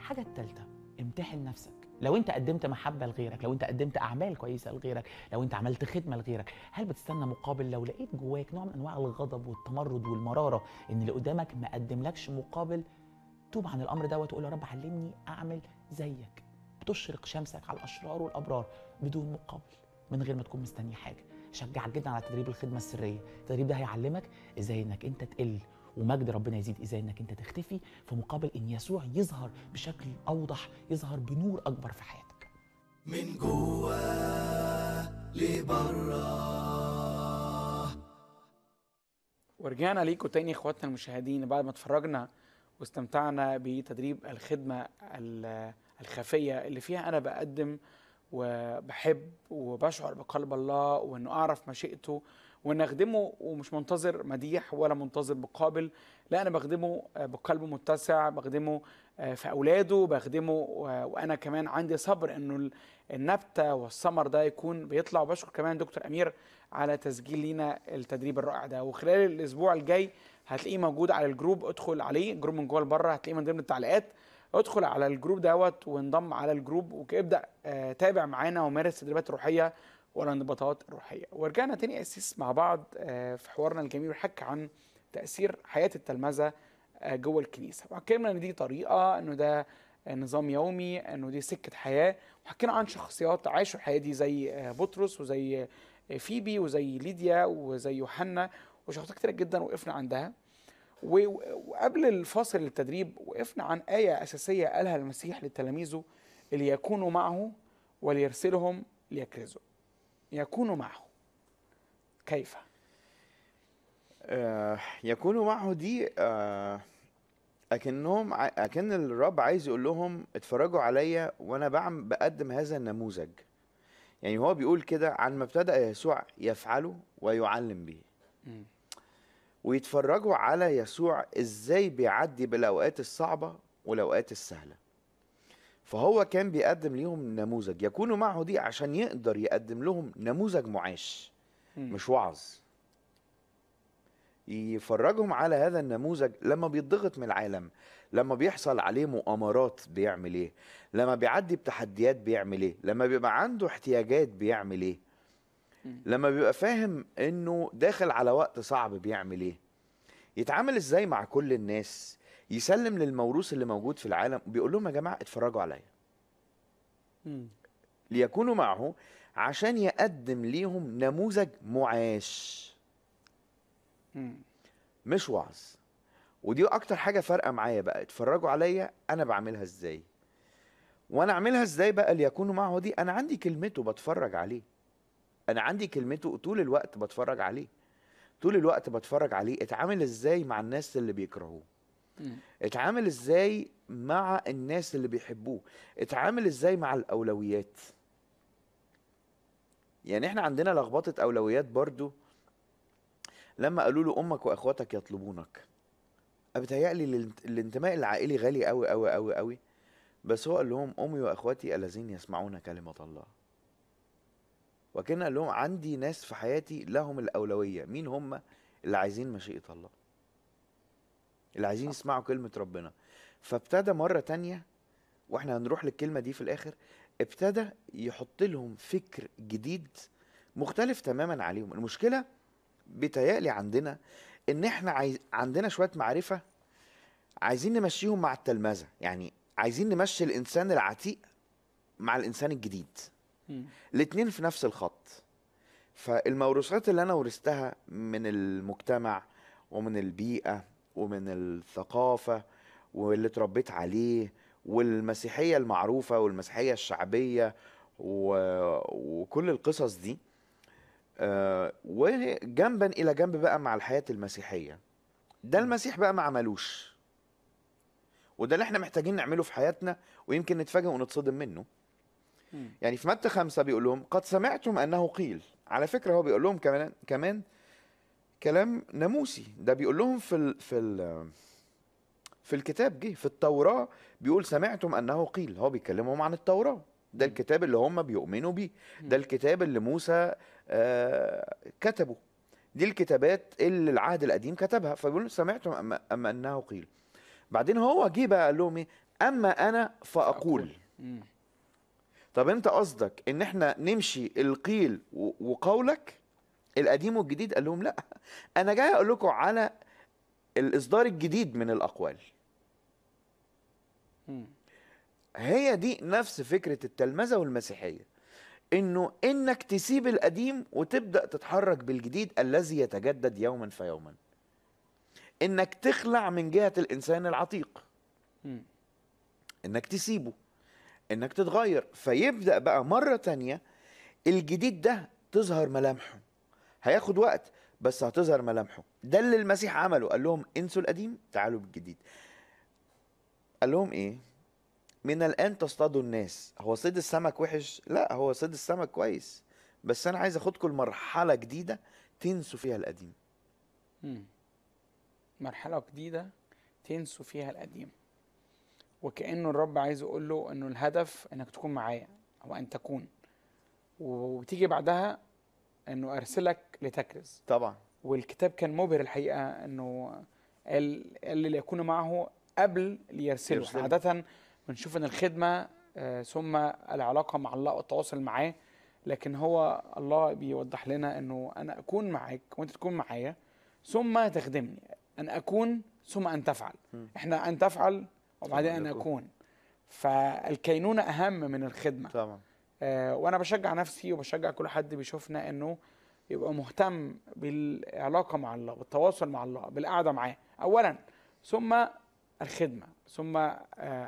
الحاجه الثالثه امتحن نفسك لو انت قدمت محبه لغيرك لو انت قدمت اعمال كويسه لغيرك لو انت عملت خدمه لغيرك هل بتستنى مقابل لو لقيت جواك نوع من انواع الغضب والتمرد والمراره ان اللي قدامك ما قدملكش مقابل توب عن الامر ده وتقول يا رب علمني اعمل زيك بتشرق شمسك على الاشرار والابرار بدون مقابل من غير ما تكون مستني حاجه شجعك جدا على تدريب الخدمه السريه التدريب ده هيعلمك ازاي انك انت تقل ومجد ربنا يزيد ازاي انك انت تختفي في مقابل ان يسوع يظهر بشكل اوضح يظهر بنور اكبر في حياتك من جوا لبرا ورجعنا ليكم تاني اخواتنا المشاهدين بعد ما اتفرجنا واستمتعنا بتدريب الخدمه الخفيه اللي فيها انا بقدم وبحب وبشعر بقلب الله وانه اعرف مشيئته ونخدمه ومش منتظر مديح ولا منتظر مقابل لا انا بخدمه آه، بقلب متسع بخدمه آه، في اولاده بخدمه وانا كمان عندي صبر انه النبته والثمر ده يكون بيطلع وبشكر كمان دكتور امير على تسجيل لينا التدريب الرائع ده وخلال الاسبوع الجاي هتلاقيه موجود على الجروب ادخل عليه جروب من جوه لبره هتلاقيه من ضمن التعليقات ادخل على الجروب دوت وانضم على الجروب وابدا آه، تابع معانا ومارس التدريبات الروحيه والانضباطات الروحيه ورجعنا تاني اسيس مع بعض آه، في حوارنا الجميل وحكى عن تاثير حياه التلمذه آه، جوه الكنيسه وحكينا ان دي طريقه انه ده نظام يومي انه دي سكه حياه وحكينا عن شخصيات عاشوا الحياه دي زي آه، بطرس وزي فيبي وزي ليديا وزي يوحنا وشخصيات كتير جدا وقفنا عندها وقبل الفاصل التدريب وقفنا عن آية أساسية قالها المسيح لتلاميذه ليكونوا معه وليرسلهم ليكرزوا يكون معه كيف؟ آه، يكون معه دي آه، اكنهم اكن الرب عايز يقول لهم اتفرجوا عليا وانا بعم بقدم هذا النموذج يعني هو بيقول كده عن ما ابتدا يسوع يفعله ويعلم به ويتفرجوا على يسوع ازاي بيعدي بالاوقات الصعبه والاوقات السهله فهو كان بيقدم ليهم نموذج يكونوا معه دي عشان يقدر يقدم لهم نموذج معاش مش وعظ يفرجهم على هذا النموذج لما بيتضغط من العالم لما بيحصل عليه مؤامرات بيعمل ايه لما بيعدي بتحديات بيعمل ايه لما بيبقى عنده احتياجات بيعمل ايه لما بيبقى فاهم انه داخل على وقت صعب بيعمل ايه يتعامل ازاي مع كل الناس يسلم للموروث اللي موجود في العالم وبيقول لهم يا جماعه اتفرجوا عليا ليكونوا معه عشان يقدم ليهم نموذج معاش مش وعظ ودي اكتر حاجه فارقه معايا بقى اتفرجوا عليا انا بعملها ازاي وانا اعملها ازاي بقى ليكونوا معه دي انا عندي كلمته بتفرج عليه انا عندي كلمته طول الوقت بتفرج عليه طول الوقت بتفرج عليه اتعامل ازاي مع الناس اللي بيكرهوه اتعامل ازاي مع الناس اللي بيحبوه اتعامل ازاي مع الاولويات يعني احنا عندنا لخبطه اولويات برضو لما قالوا له امك واخواتك يطلبونك ابتهيالي الانتماء العائلي غالي قوي قوي قوي قوي بس هو قال لهم امي واخواتي الذين يسمعون كلمه الله وكان قال لهم عندي ناس في حياتي لهم الاولويه مين هم اللي عايزين مشيئه الله اللي عايزين يسمعوا كلمه ربنا فابتدى مره تانية واحنا هنروح للكلمه دي في الاخر ابتدى يحط لهم فكر جديد مختلف تماما عليهم المشكله بيتهيألي عندنا ان احنا عايز عندنا شويه معرفه عايزين نمشيهم مع التلمذه يعني عايزين نمشي الانسان العتيق مع الانسان الجديد الاثنين في نفس الخط فالموروثات اللي انا ورثتها من المجتمع ومن البيئه ومن الثقافة واللي اتربيت عليه والمسيحية المعروفة والمسيحية الشعبية و... وكل القصص دي آه، وجنبا إلى جنب بقى مع الحياة المسيحية ده المسيح بقى ما عملوش وده اللي احنا محتاجين نعمله في حياتنا ويمكن نتفاجئ ونتصدم منه يعني في متى خمسة بيقول لهم قد سمعتم أنه قيل على فكرة هو بيقول لهم كمان كمان كلام ناموسي ده بيقول لهم في ال في ال في الكتاب جه في التوراة بيقول سمعتم أنه قيل هو بيكلمهم عن التوراة ده الكتاب اللي هم بيؤمنوا بيه ده الكتاب اللي موسى آه كتبه دي الكتابات اللي العهد القديم كتبها فبيقول سمعتم أما, أما أنه قيل بعدين هو جه بقى قال لهم ايه أما أنا فأقول طب أنت قصدك إن إحنا نمشي القيل وقولك القديم والجديد قال لهم لا انا جاي اقول لكم على الاصدار الجديد من الاقوال هي دي نفس فكره التلمذه والمسيحيه انه انك تسيب القديم وتبدا تتحرك بالجديد الذي يتجدد يوما فيوما انك تخلع من جهه الانسان العتيق انك تسيبه انك تتغير فيبدا بقى مره تانية الجديد ده تظهر ملامحه هياخد وقت بس هتظهر ملامحه ده اللي المسيح عمله قال لهم انسوا القديم تعالوا بالجديد قال لهم ايه من الان تصطادوا الناس هو صيد السمك وحش لا هو صيد السمك كويس بس انا عايز اخدكم لمرحله جديده تنسوا فيها القديم مم. مرحله جديده تنسوا فيها القديم وكانه الرب عايز يقول له انه الهدف انك تكون معايا او ان تكون وبتيجي بعدها انه ارسلك لتكرز طبعا والكتاب كان مبهر الحقيقه انه قال قال يكون معه قبل ليرسله عاده بنشوف ان الخدمه آه، ثم العلاقه مع الله والتواصل معاه لكن هو الله بيوضح لنا انه انا اكون معاك وانت تكون معايا ثم تخدمني ان اكون ثم ان تفعل احنا ان تفعل وبعدين ان اكون فالكينونه اهم من الخدمه طبعا آه وانا بشجع نفسي وبشجع كل حد بيشوفنا انه يبقى مهتم بالعلاقه مع الله بالتواصل مع الله بالقعده معاه اولا ثم الخدمه ثم آه،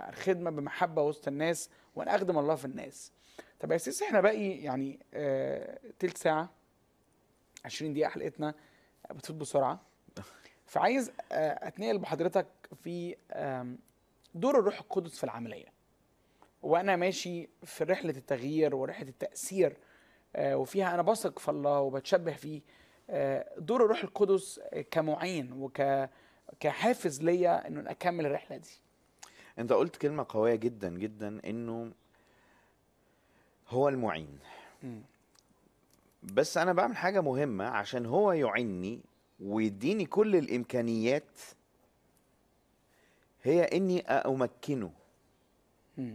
الخدمه بمحبه وسط الناس وان اخدم الله في الناس طب يا سيس احنا باقي يعني آه، تلت ساعه 20 دقيقه حلقتنا بتفوت بسرعه فعايز آه، اتنقل بحضرتك في دور الروح القدس في العمليه وانا ماشي في رحله التغيير ورحله التاثير آه، وفيها انا بثق في الله وبتشبه فيه آه، دور الروح القدس كمعين وك كحافز ليا انه اكمل الرحله دي انت قلت كلمه قويه جدا جدا انه هو المعين م. بس انا بعمل حاجه مهمه عشان هو يعيني ويديني كل الامكانيات هي اني امكنه م.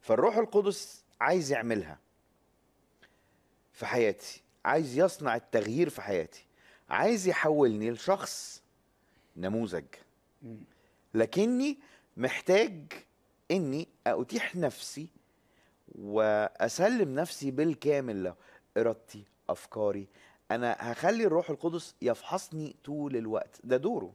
فالروح القدس عايز يعملها في حياتي عايز يصنع التغيير في حياتي عايز يحولني لشخص نموذج لكني محتاج اني اتيح نفسي واسلم نفسي بالكامل له ارادتي افكاري انا هخلي الروح القدس يفحصني طول الوقت ده دوره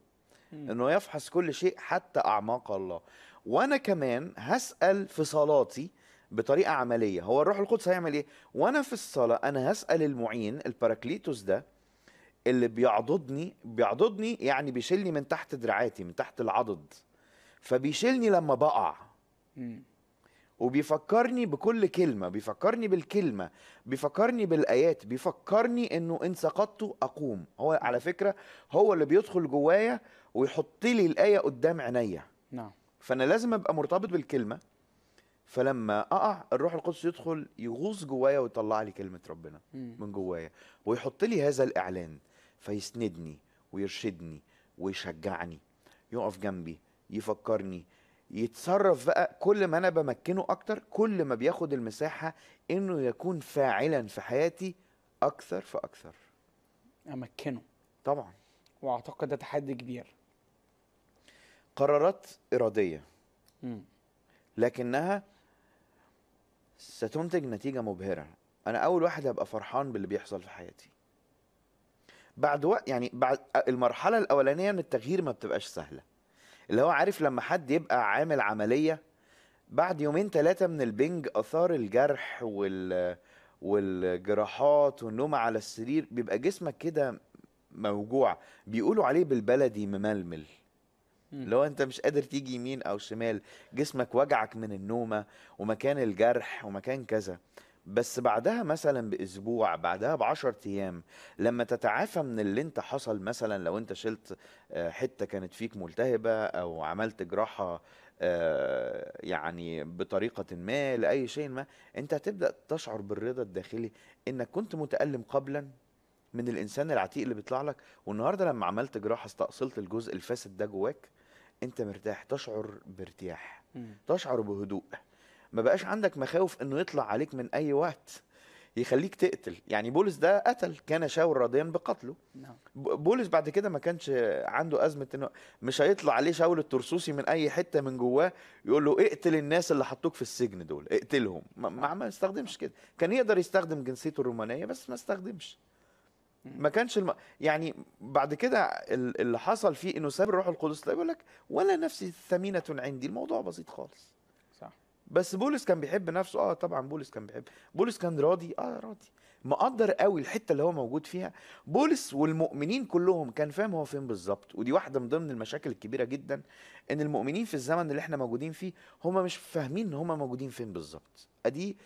انه يفحص كل شيء حتى اعماق الله وانا كمان هسال في صلاتي بطريقه عمليه هو الروح القدس هيعمل ايه وانا في الصلاه انا هسال المعين الباراكليتوس ده اللي بيعضدني بيعضدني يعني بيشيلني من تحت دراعاتي من تحت العضد فبيشيلني لما بقع وبيفكرني بكل كلمه بيفكرني بالكلمه بيفكرني بالايات بيفكرني انه ان سقطت اقوم هو على فكره هو اللي بيدخل جوايا ويحط لي الايه قدام عينيا نعم فانا لازم ابقى مرتبط بالكلمه فلما اقع الروح القدس يدخل يغوص جوايا ويطلع لي كلمه ربنا من جوايا ويحط لي هذا الاعلان فيسندني ويرشدني ويشجعني يقف جنبي يفكرني يتصرف بقى كل ما انا بمكنه اكتر كل ما بياخد المساحه انه يكون فاعلا في حياتي اكثر فاكثر امكنه طبعا واعتقد ده تحدي كبير قرارات اراديه م. لكنها ستنتج نتيجة مبهرة أنا أول واحد هبقى فرحان باللي بيحصل في حياتي بعد وقت يعني بعد المرحلة الأولانية من التغيير ما بتبقاش سهلة اللي هو عارف لما حد يبقى عامل عملية بعد يومين ثلاثة من البنج أثار الجرح وال والجراحات والنوم على السرير بيبقى جسمك كده موجوع بيقولوا عليه بالبلدي مململ لو انت مش قادر تيجي يمين او شمال جسمك وجعك من النومه ومكان الجرح ومكان كذا بس بعدها مثلا باسبوع بعدها 10 ايام لما تتعافى من اللي انت حصل مثلا لو انت شلت آه، حته كانت فيك ملتهبه او عملت جراحه آه، يعني بطريقه ما لاي شيء ما انت هتبدا تشعر بالرضا الداخلي انك كنت متالم قبلا من الانسان العتيق اللي بيطلع لك والنهارده لما عملت جراحه استأصلت الجزء الفاسد ده جواك انت مرتاح تشعر بارتياح تشعر بهدوء ما بقاش عندك مخاوف انه يطلع عليك من اي وقت يخليك تقتل يعني بولس ده قتل كان شاور راضيا بقتله نعم. بولس بعد كده ما كانش عنده أزمة إنه مش هيطلع عليه شاول الترسوسي من أي حتة من جواه يقول له اقتل الناس اللي حطوك في السجن دول اقتلهم ما, ما استخدمش كده كان يقدر يستخدم جنسيته الرومانية بس ما استخدمش ما كانش الم... يعني بعد كده اللي حصل فيه انه ساب الروح القدس لا يقول لك ولا نفسي ثمينه عندي الموضوع بسيط خالص صح بس بولس كان بيحب نفسه اه طبعا بولس كان بيحب بولس كان راضي اه راضي مقدر قوي الحته اللي هو موجود فيها بولس والمؤمنين كلهم كان فاهم هو فين بالظبط ودي واحده من ضمن المشاكل الكبيره جدا ان المؤمنين في الزمن اللي احنا موجودين فيه هم مش فاهمين ان هم موجودين فين بالظبط ادي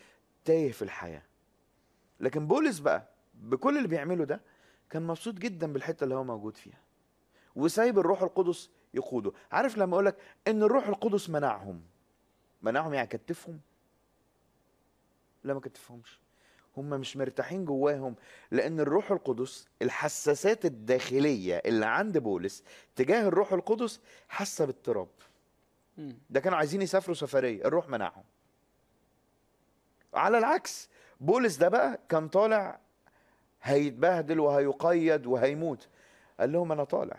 تايه في الحياه لكن بولس بقى بكل اللي بيعمله ده كان مبسوط جدا بالحته اللي هو موجود فيها وسايب الروح القدس يقوده عارف لما اقولك ان الروح القدس منعهم منعهم يعني كتفهم لا ما كتفهمش هم مش مرتاحين جواهم لان الروح القدس الحساسات الداخليه اللي عند بولس تجاه الروح القدس حاسه باضطراب ده كانوا عايزين يسافروا سفريه الروح منعهم على العكس بولس ده بقى كان طالع هيتبهدل وهيقيد وهيموت قال لهم انا طالع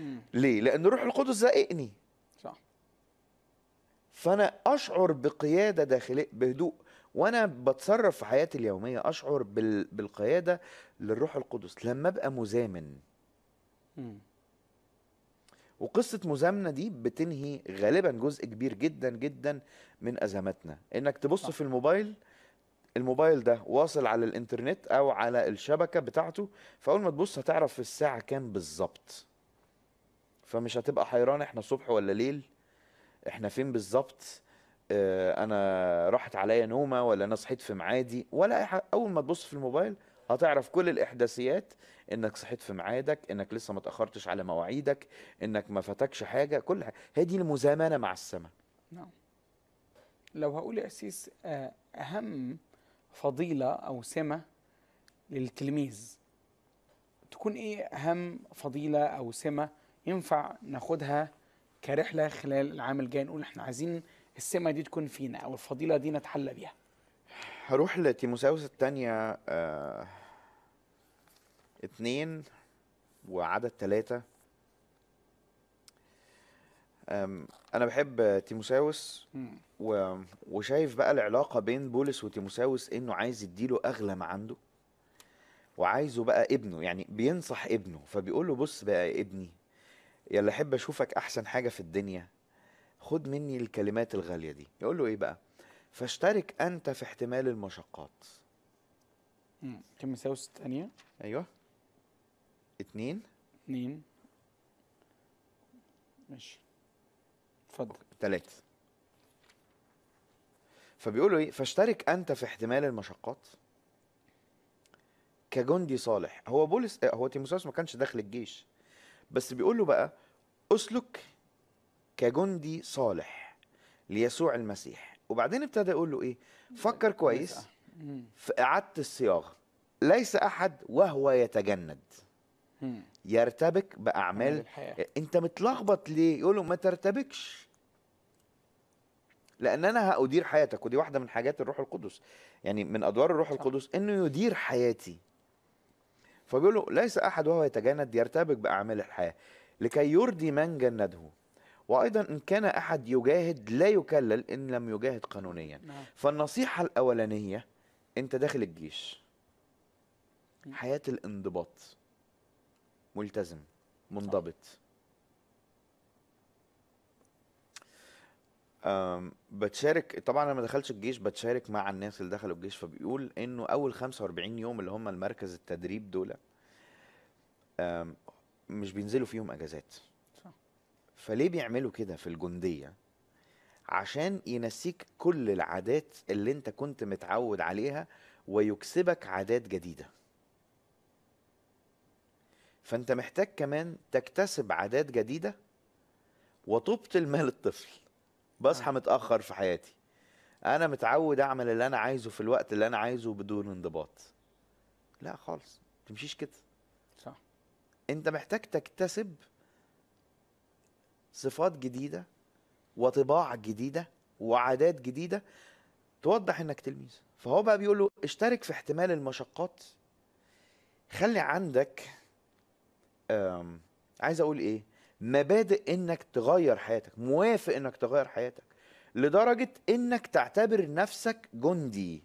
ليه لان روح القدس زائقني صح فانا اشعر بقياده داخليه بهدوء وانا بتصرف في حياتي اليوميه اشعر بال... بالقياده للروح القدس لما ابقى مزامن وقصه مزامنه دي بتنهي غالبا جزء كبير جدا جدا من ازماتنا انك تبص صح. في الموبايل الموبايل ده واصل على الانترنت او على الشبكه بتاعته فاول ما تبص هتعرف في الساعه كام بالظبط فمش هتبقى حيران احنا صبح ولا ليل احنا فين بالظبط اه انا راحت عليا نومه ولا انا صحيت في ميعادي ولا اول ما تبص في الموبايل هتعرف كل الاحداثيات انك صحيت في ميعادك انك لسه ما اتاخرتش على مواعيدك انك ما فاتكش حاجه كل حاجه هي دي المزامنه مع السماء نعم لو هقول يا اسيس آه، اهم فضيلة أو سمة للتلميذ تكون إيه أهم فضيلة أو سمة ينفع ناخدها كرحلة خلال العام الجاي نقول إحنا عايزين السمة دي تكون فينا أو الفضيلة دي نتحلى بيها هروح لتيموساوس الثانية آه اتنين وعدد ثلاثة انا بحب تيموساوس و... وشايف بقى العلاقه بين بولس وتيموساوس انه عايز يديله اغلى ما عنده وعايزه بقى ابنه يعني بينصح ابنه فبيقول له بص بقى يا ابني يلا احب اشوفك احسن حاجه في الدنيا خد مني الكلمات الغاليه دي يقول له ايه بقى فاشترك انت في احتمال المشقات تيموساوس الثانيه ايوه اتنين اتنين ماشي اتفضل ثلاثة فبيقولوا ايه فاشترك انت في احتمال المشقات كجندي صالح هو بولس آه، هو تيموثاوس ما كانش داخل الجيش بس بيقول له بقى اسلك كجندي صالح ليسوع المسيح وبعدين ابتدى يقول له ايه فكر كويس في اعاده الصياغه ليس احد وهو يتجند يرتبك باعمال انت متلخبط ليه يقول له ما ترتبكش لان انا هادير حياتك ودي واحده من حاجات الروح القدس يعني من ادوار الروح القدس انه يدير حياتي فبيقول له ليس احد وهو يتجند يرتبك باعمال الحياه لكي يرضي من جنده وايضا ان كان احد يجاهد لا يكلل ان لم يجاهد قانونيا نعم. فالنصيحه الاولانيه انت داخل الجيش حياه الانضباط ملتزم منضبط بتشارك طبعا انا ما دخلتش الجيش بتشارك مع الناس اللي دخلوا الجيش فبيقول انه اول 45 يوم اللي هم المركز التدريب دول مش بينزلوا فيهم اجازات صح. فليه بيعملوا كده في الجنديه عشان ينسيك كل العادات اللي انت كنت متعود عليها ويكسبك عادات جديده فانت محتاج كمان تكتسب عادات جديده وتبطل مال الطفل بصحى آه. متاخر في حياتي انا متعود اعمل اللي انا عايزه في الوقت اللي انا عايزه بدون انضباط لا خالص تمشيش كده صح انت محتاج تكتسب صفات جديده وطباع جديده وعادات جديده توضح انك تلميذ فهو بقى بيقول له اشترك في احتمال المشقات خلي عندك عايز اقول ايه مبادئ انك تغير حياتك موافق انك تغير حياتك لدرجه انك تعتبر نفسك جندي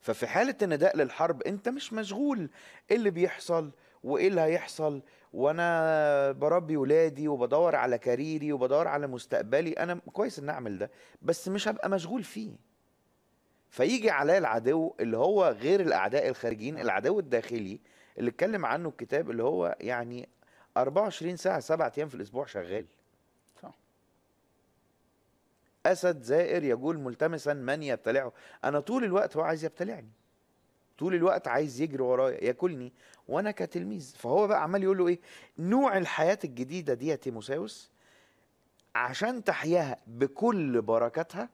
ففي حالة النداء للحرب انت مش مشغول ايه اللي بيحصل وايه اللي هيحصل وانا بربي ولادي وبدور على كاريري وبدور على مستقبلي انا كويس ان اعمل ده بس مش هبقى مشغول فيه فيجي عليا العدو اللي هو غير الاعداء الخارجيين العدو الداخلي اللي اتكلم عنه الكتاب اللي هو يعني 24 ساعه 7 ايام في الاسبوع شغال صح اسد زائر يجول ملتمسا من يبتلعه انا طول الوقت هو عايز يبتلعني طول الوقت عايز يجري ورايا ياكلني وانا كتلميذ فهو بقى عمال يقول له ايه نوع الحياه الجديده دي يا تيموساوس عشان تحياها بكل بركاتها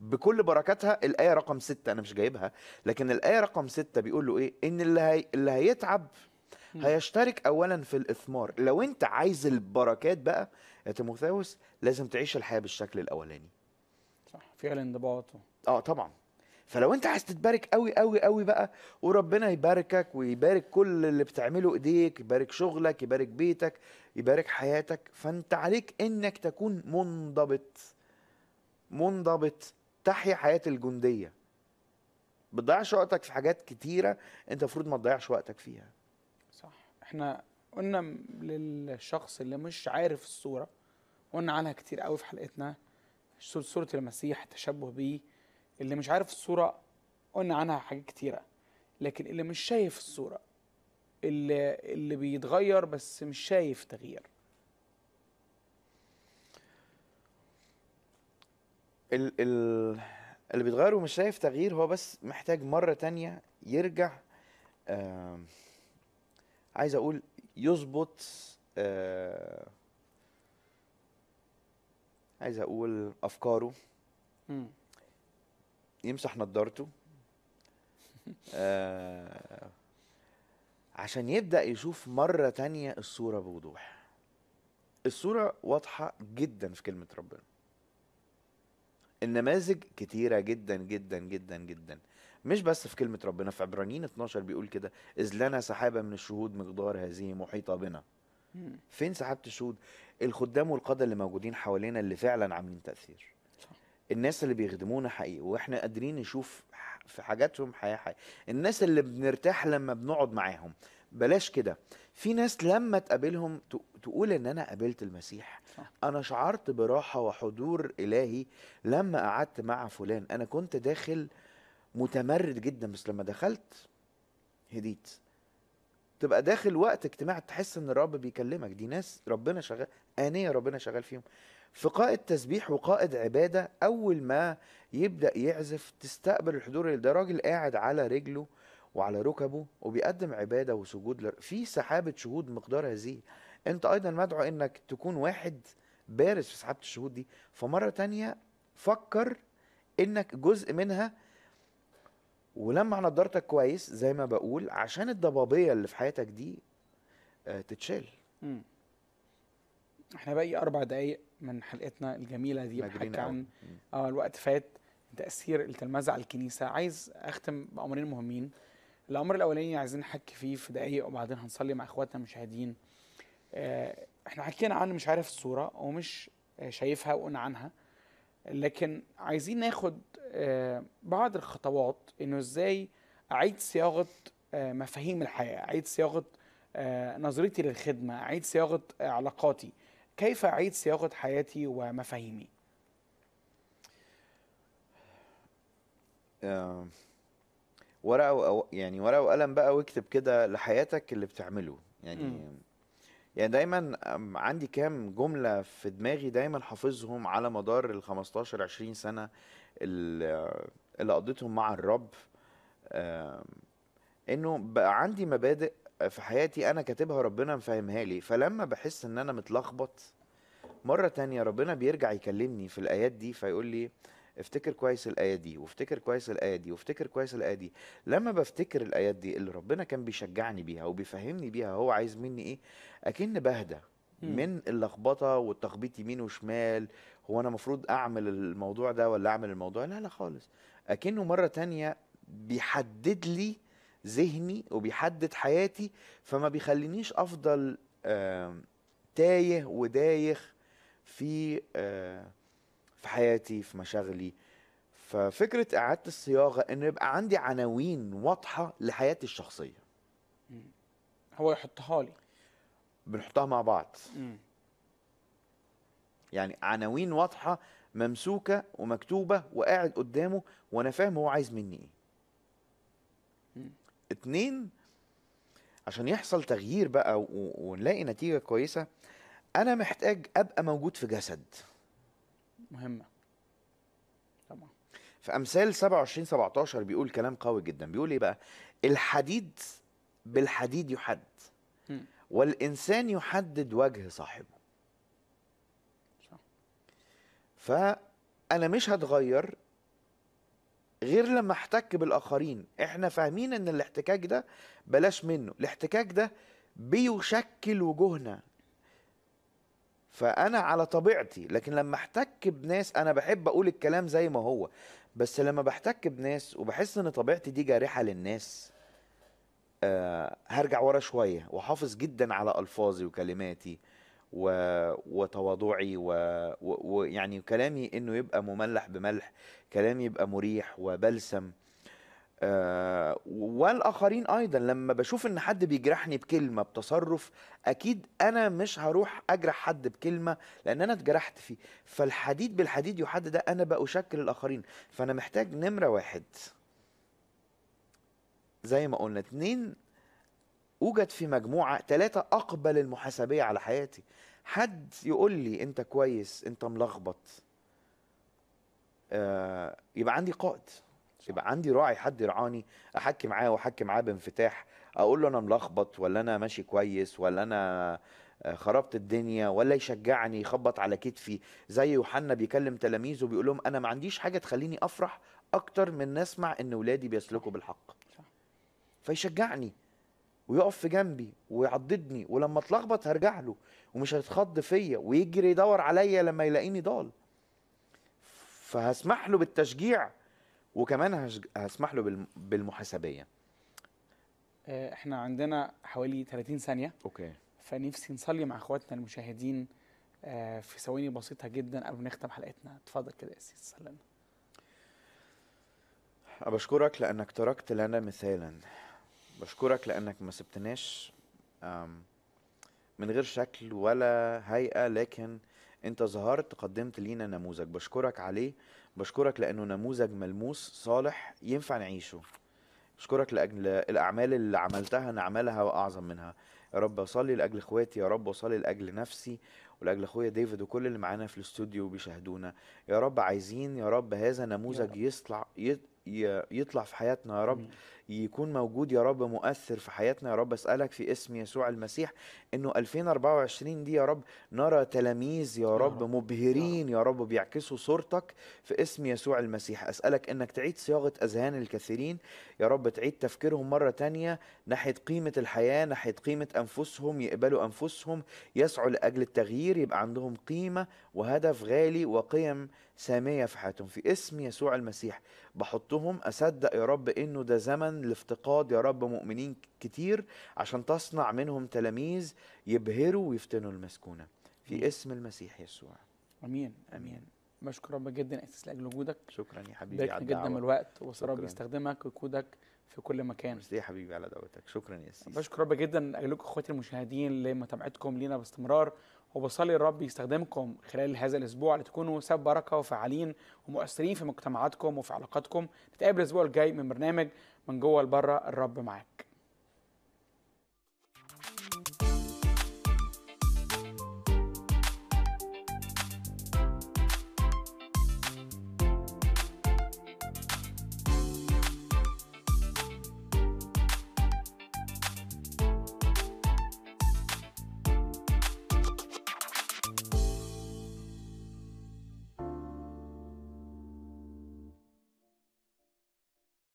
بكل بركاتها الآية رقم ستة أنا مش جايبها لكن الآية رقم ستة بيقول له إيه إن اللي, هي... اللي هيتعب هيشترك أولا في الإثمار لو أنت عايز البركات بقى يا تيموثاوس لازم تعيش الحياة بالشكل الأولاني صح فعلا الانضباط اه طبعا فلو انت عايز تتبارك قوي قوي قوي بقى وربنا يباركك ويبارك كل اللي بتعمله ايديك يبارك شغلك يبارك بيتك يبارك حياتك فانت عليك انك تكون منضبط منضبط تحيا حياه الجنديه بتضيعش وقتك في حاجات كتيره انت المفروض ما تضيعش وقتك فيها صح احنا قلنا للشخص اللي مش عارف الصوره قلنا عنها كتير قوي في حلقتنا صوره المسيح التشبه بيه اللي مش عارف الصوره قلنا عنها حاجات كتيره لكن اللي مش شايف الصوره اللي اللي بيتغير بس مش شايف تغيير ال ال اللي بيتغير ومش شايف تغيير هو بس محتاج مرة تانية يرجع آه عايز اقول يظبط آه عايز اقول افكاره يمسح نضارته آه عشان يبدا يشوف مره تانية الصوره بوضوح الصوره واضحه جدا في كلمه ربنا النماذج كتيرة جدا جدا جدا جدا مش بس في كلمة ربنا في عبرانيين 12 بيقول كده إذ لنا سحابة من الشهود مقدار هذه محيطة بنا فين سحابة الشهود الخدام والقادة اللي موجودين حوالينا اللي فعلا عاملين تأثير الناس اللي بيخدمونا حقيقي واحنا قادرين نشوف في حاجاتهم حياة حقيقي الناس اللي بنرتاح لما بنقعد معاهم بلاش كده في ناس لما تقابلهم تقول ان انا قابلت المسيح صح. انا شعرت براحه وحضور الهي لما قعدت مع فلان انا كنت داخل متمرد جدا بس لما دخلت هديت تبقى داخل وقت اجتماع تحس ان الرب بيكلمك دي ناس ربنا شغال انيه ربنا شغال فيهم في قائد تسبيح وقائد عباده اول ما يبدا يعزف تستقبل الحضور ده راجل قاعد على رجله وعلى ركبه وبيقدم عباده وسجود في سحابه شهود مقدارها زي انت ايضا مدعو انك تكون واحد بارز في سحابه الشهود دي فمره تانية فكر انك جزء منها ولمع نضارتك كويس زي ما بقول عشان الضبابيه اللي في حياتك دي آه، تتشال احنا باقي ايه اربع دقايق من حلقتنا الجميله دي بنحكي عن اه الوقت فات تاثير التلمذه على الكنيسه عايز اختم بامرين مهمين الامر الاولاني عايزين نحكي فيه في دقايق وبعدين هنصلي مع اخواتنا المشاهدين آه، احنا حكينا عن مش عارف الصوره ومش آه، شايفها وقلنا عنها لكن عايزين ناخد آه، بعض الخطوات انه ازاي اعيد صياغه مفاهيم الحياه اعيد صياغه نظرتي للخدمه اعيد صياغه علاقاتي كيف اعيد صياغه حياتي ومفاهيمي ورقه يعني ورقه وقلم بقى واكتب كده لحياتك اللي بتعمله يعني م. يعني دايما عندي كام جملة في دماغي دايما حافظهم على مدار ال 15 20 سنة اللي قضيتهم مع الرب انه بقى عندي مبادئ في حياتي انا كاتبها ربنا مفهمها لي فلما بحس ان انا متلخبط مرة تانية ربنا بيرجع يكلمني في الآيات دي فيقول لي افتكر كويس الايه دي وافتكر كويس الايه دي وافتكر كويس الايه دي لما بفتكر الايات دي اللي ربنا كان بيشجعني بيها وبيفهمني بيها هو عايز مني ايه اكن بهدى من اللخبطه والتخبيط يمين وشمال هو انا المفروض اعمل الموضوع ده ولا اعمل الموضوع لا لا خالص اكنه مره تانية بيحدد لي ذهني وبيحدد حياتي فما بيخلينيش افضل تايه ودايخ في آه في حياتي في مشاغلي ففكره اعاده الصياغه ان يبقى عندي عناوين واضحه لحياتي الشخصيه هو يحطها لي بنحطها مع بعض مم. يعني عناوين واضحه ممسوكه ومكتوبه وقاعد قدامه وانا فاهم هو عايز مني ايه اتنين عشان يحصل تغيير بقى ونلاقي نتيجه كويسه انا محتاج ابقى موجود في جسد مهمه طبعا في امثال 27 17 بيقول كلام قوي جدا بيقول ايه بقى الحديد بالحديد يحد والانسان يحدد وجه صاحبه فانا مش هتغير غير لما احتك بالاخرين احنا فاهمين ان الاحتكاك ده بلاش منه الاحتكاك ده بيشكل وجوهنا فانا على طبيعتي لكن لما احتك بناس انا بحب اقول الكلام زي ما هو بس لما بحتك بناس وبحس ان طبيعتي دي جارحه للناس آه هرجع ورا شويه وحافظ جدا على الفاظي وكلماتي و... وتواضعي ويعني و... و... يعني كلامي انه يبقى مملح بملح كلامي يبقى مريح وبلسم آه، والاخرين ايضا لما بشوف ان حد بيجرحني بكلمه بتصرف اكيد انا مش هروح اجرح حد بكلمه لان انا اتجرحت فيه فالحديد بالحديد يحدد ده انا بقى اشكل الاخرين فانا محتاج نمره واحد زي ما قلنا اتنين اوجد في مجموعه ثلاثه اقبل المحاسبيه على حياتي حد يقول لي انت كويس انت ملخبط آه يبقى عندي قائد يبقى عندي راعي حد يرعاني احكي معاه واحكي معاه بانفتاح اقول له انا ملخبط ولا انا ماشي كويس ولا انا آه، خربت الدنيا ولا يشجعني يخبط على كتفي زي يوحنا بيكلم تلاميذه بيقول لهم انا ما عنديش حاجه تخليني افرح اكتر من نسمع ان ولادي بيسلكوا بالحق فيشجعني ويقف في جنبي ويعضدني ولما اتلخبط هرجع له ومش هيتخض فيا ويجري يدور عليا لما يلاقيني ضال فهسمح له بالتشجيع وكمان هسمح له بالمحاسبيه آه، احنا عندنا حوالي 30 ثانيه اوكي فنفسي نصلي مع اخواتنا المشاهدين آه، في ثواني بسيطه جدا قبل نختم حلقتنا اتفضل كده يا سيدي صلي بشكرك لانك تركت لنا مثالا بشكرك لانك ما سبتناش من غير شكل ولا هيئه لكن انت ظهرت قدمت لينا نموذج بشكرك عليه بشكرك لانه نموذج ملموس صالح ينفع نعيشه بشكرك لاجل الاعمال اللي عملتها نعملها واعظم منها يا رب اصلي لاجل اخواتي يا رب اصلي لاجل نفسي ولاجل اخويا ديفيد وكل اللي معانا في الاستوديو بيشاهدونا يا رب عايزين يا رب هذا نموذج يطلع يطلع في حياتنا يا رب يكون موجود يا رب مؤثر في حياتنا يا رب اسالك في اسم يسوع المسيح انه 2024 دي يا رب نرى تلاميذ يا رب مبهرين يا رب بيعكسوا صورتك في اسم يسوع المسيح اسالك انك تعيد صياغه اذهان الكثيرين يا رب تعيد تفكيرهم مره تانية ناحيه قيمه الحياه ناحيه قيمه انفسهم يقبلوا انفسهم يسعوا لاجل التغيير يبقى عندهم قيمه وهدف غالي وقيم ساميه في حياتهم في اسم يسوع المسيح بحطهم اصدق يا رب انه ده زمن لافتقاد يا رب مؤمنين كتير عشان تصنع منهم تلاميذ يبهروا ويفتنوا المسكونة في اسم المسيح يسوع امين امين بشكر ربك جدا اساس لاجل وجودك شكرا يا حبيبي على جدا من الوقت رب يستخدمك ويقودك في كل مكان بس يا حبيبي على دعوتك شكرا يا سيدي بشكر ربك جدا اجلكم اخواتي المشاهدين لمتابعتكم لينا باستمرار وبصلي الرب يستخدمكم خلال هذا الاسبوع لتكونوا سبب بركه وفعالين ومؤثرين في مجتمعاتكم وفي علاقاتكم نتقابل الاسبوع الجاي من برنامج من جوه لبره الرب معاك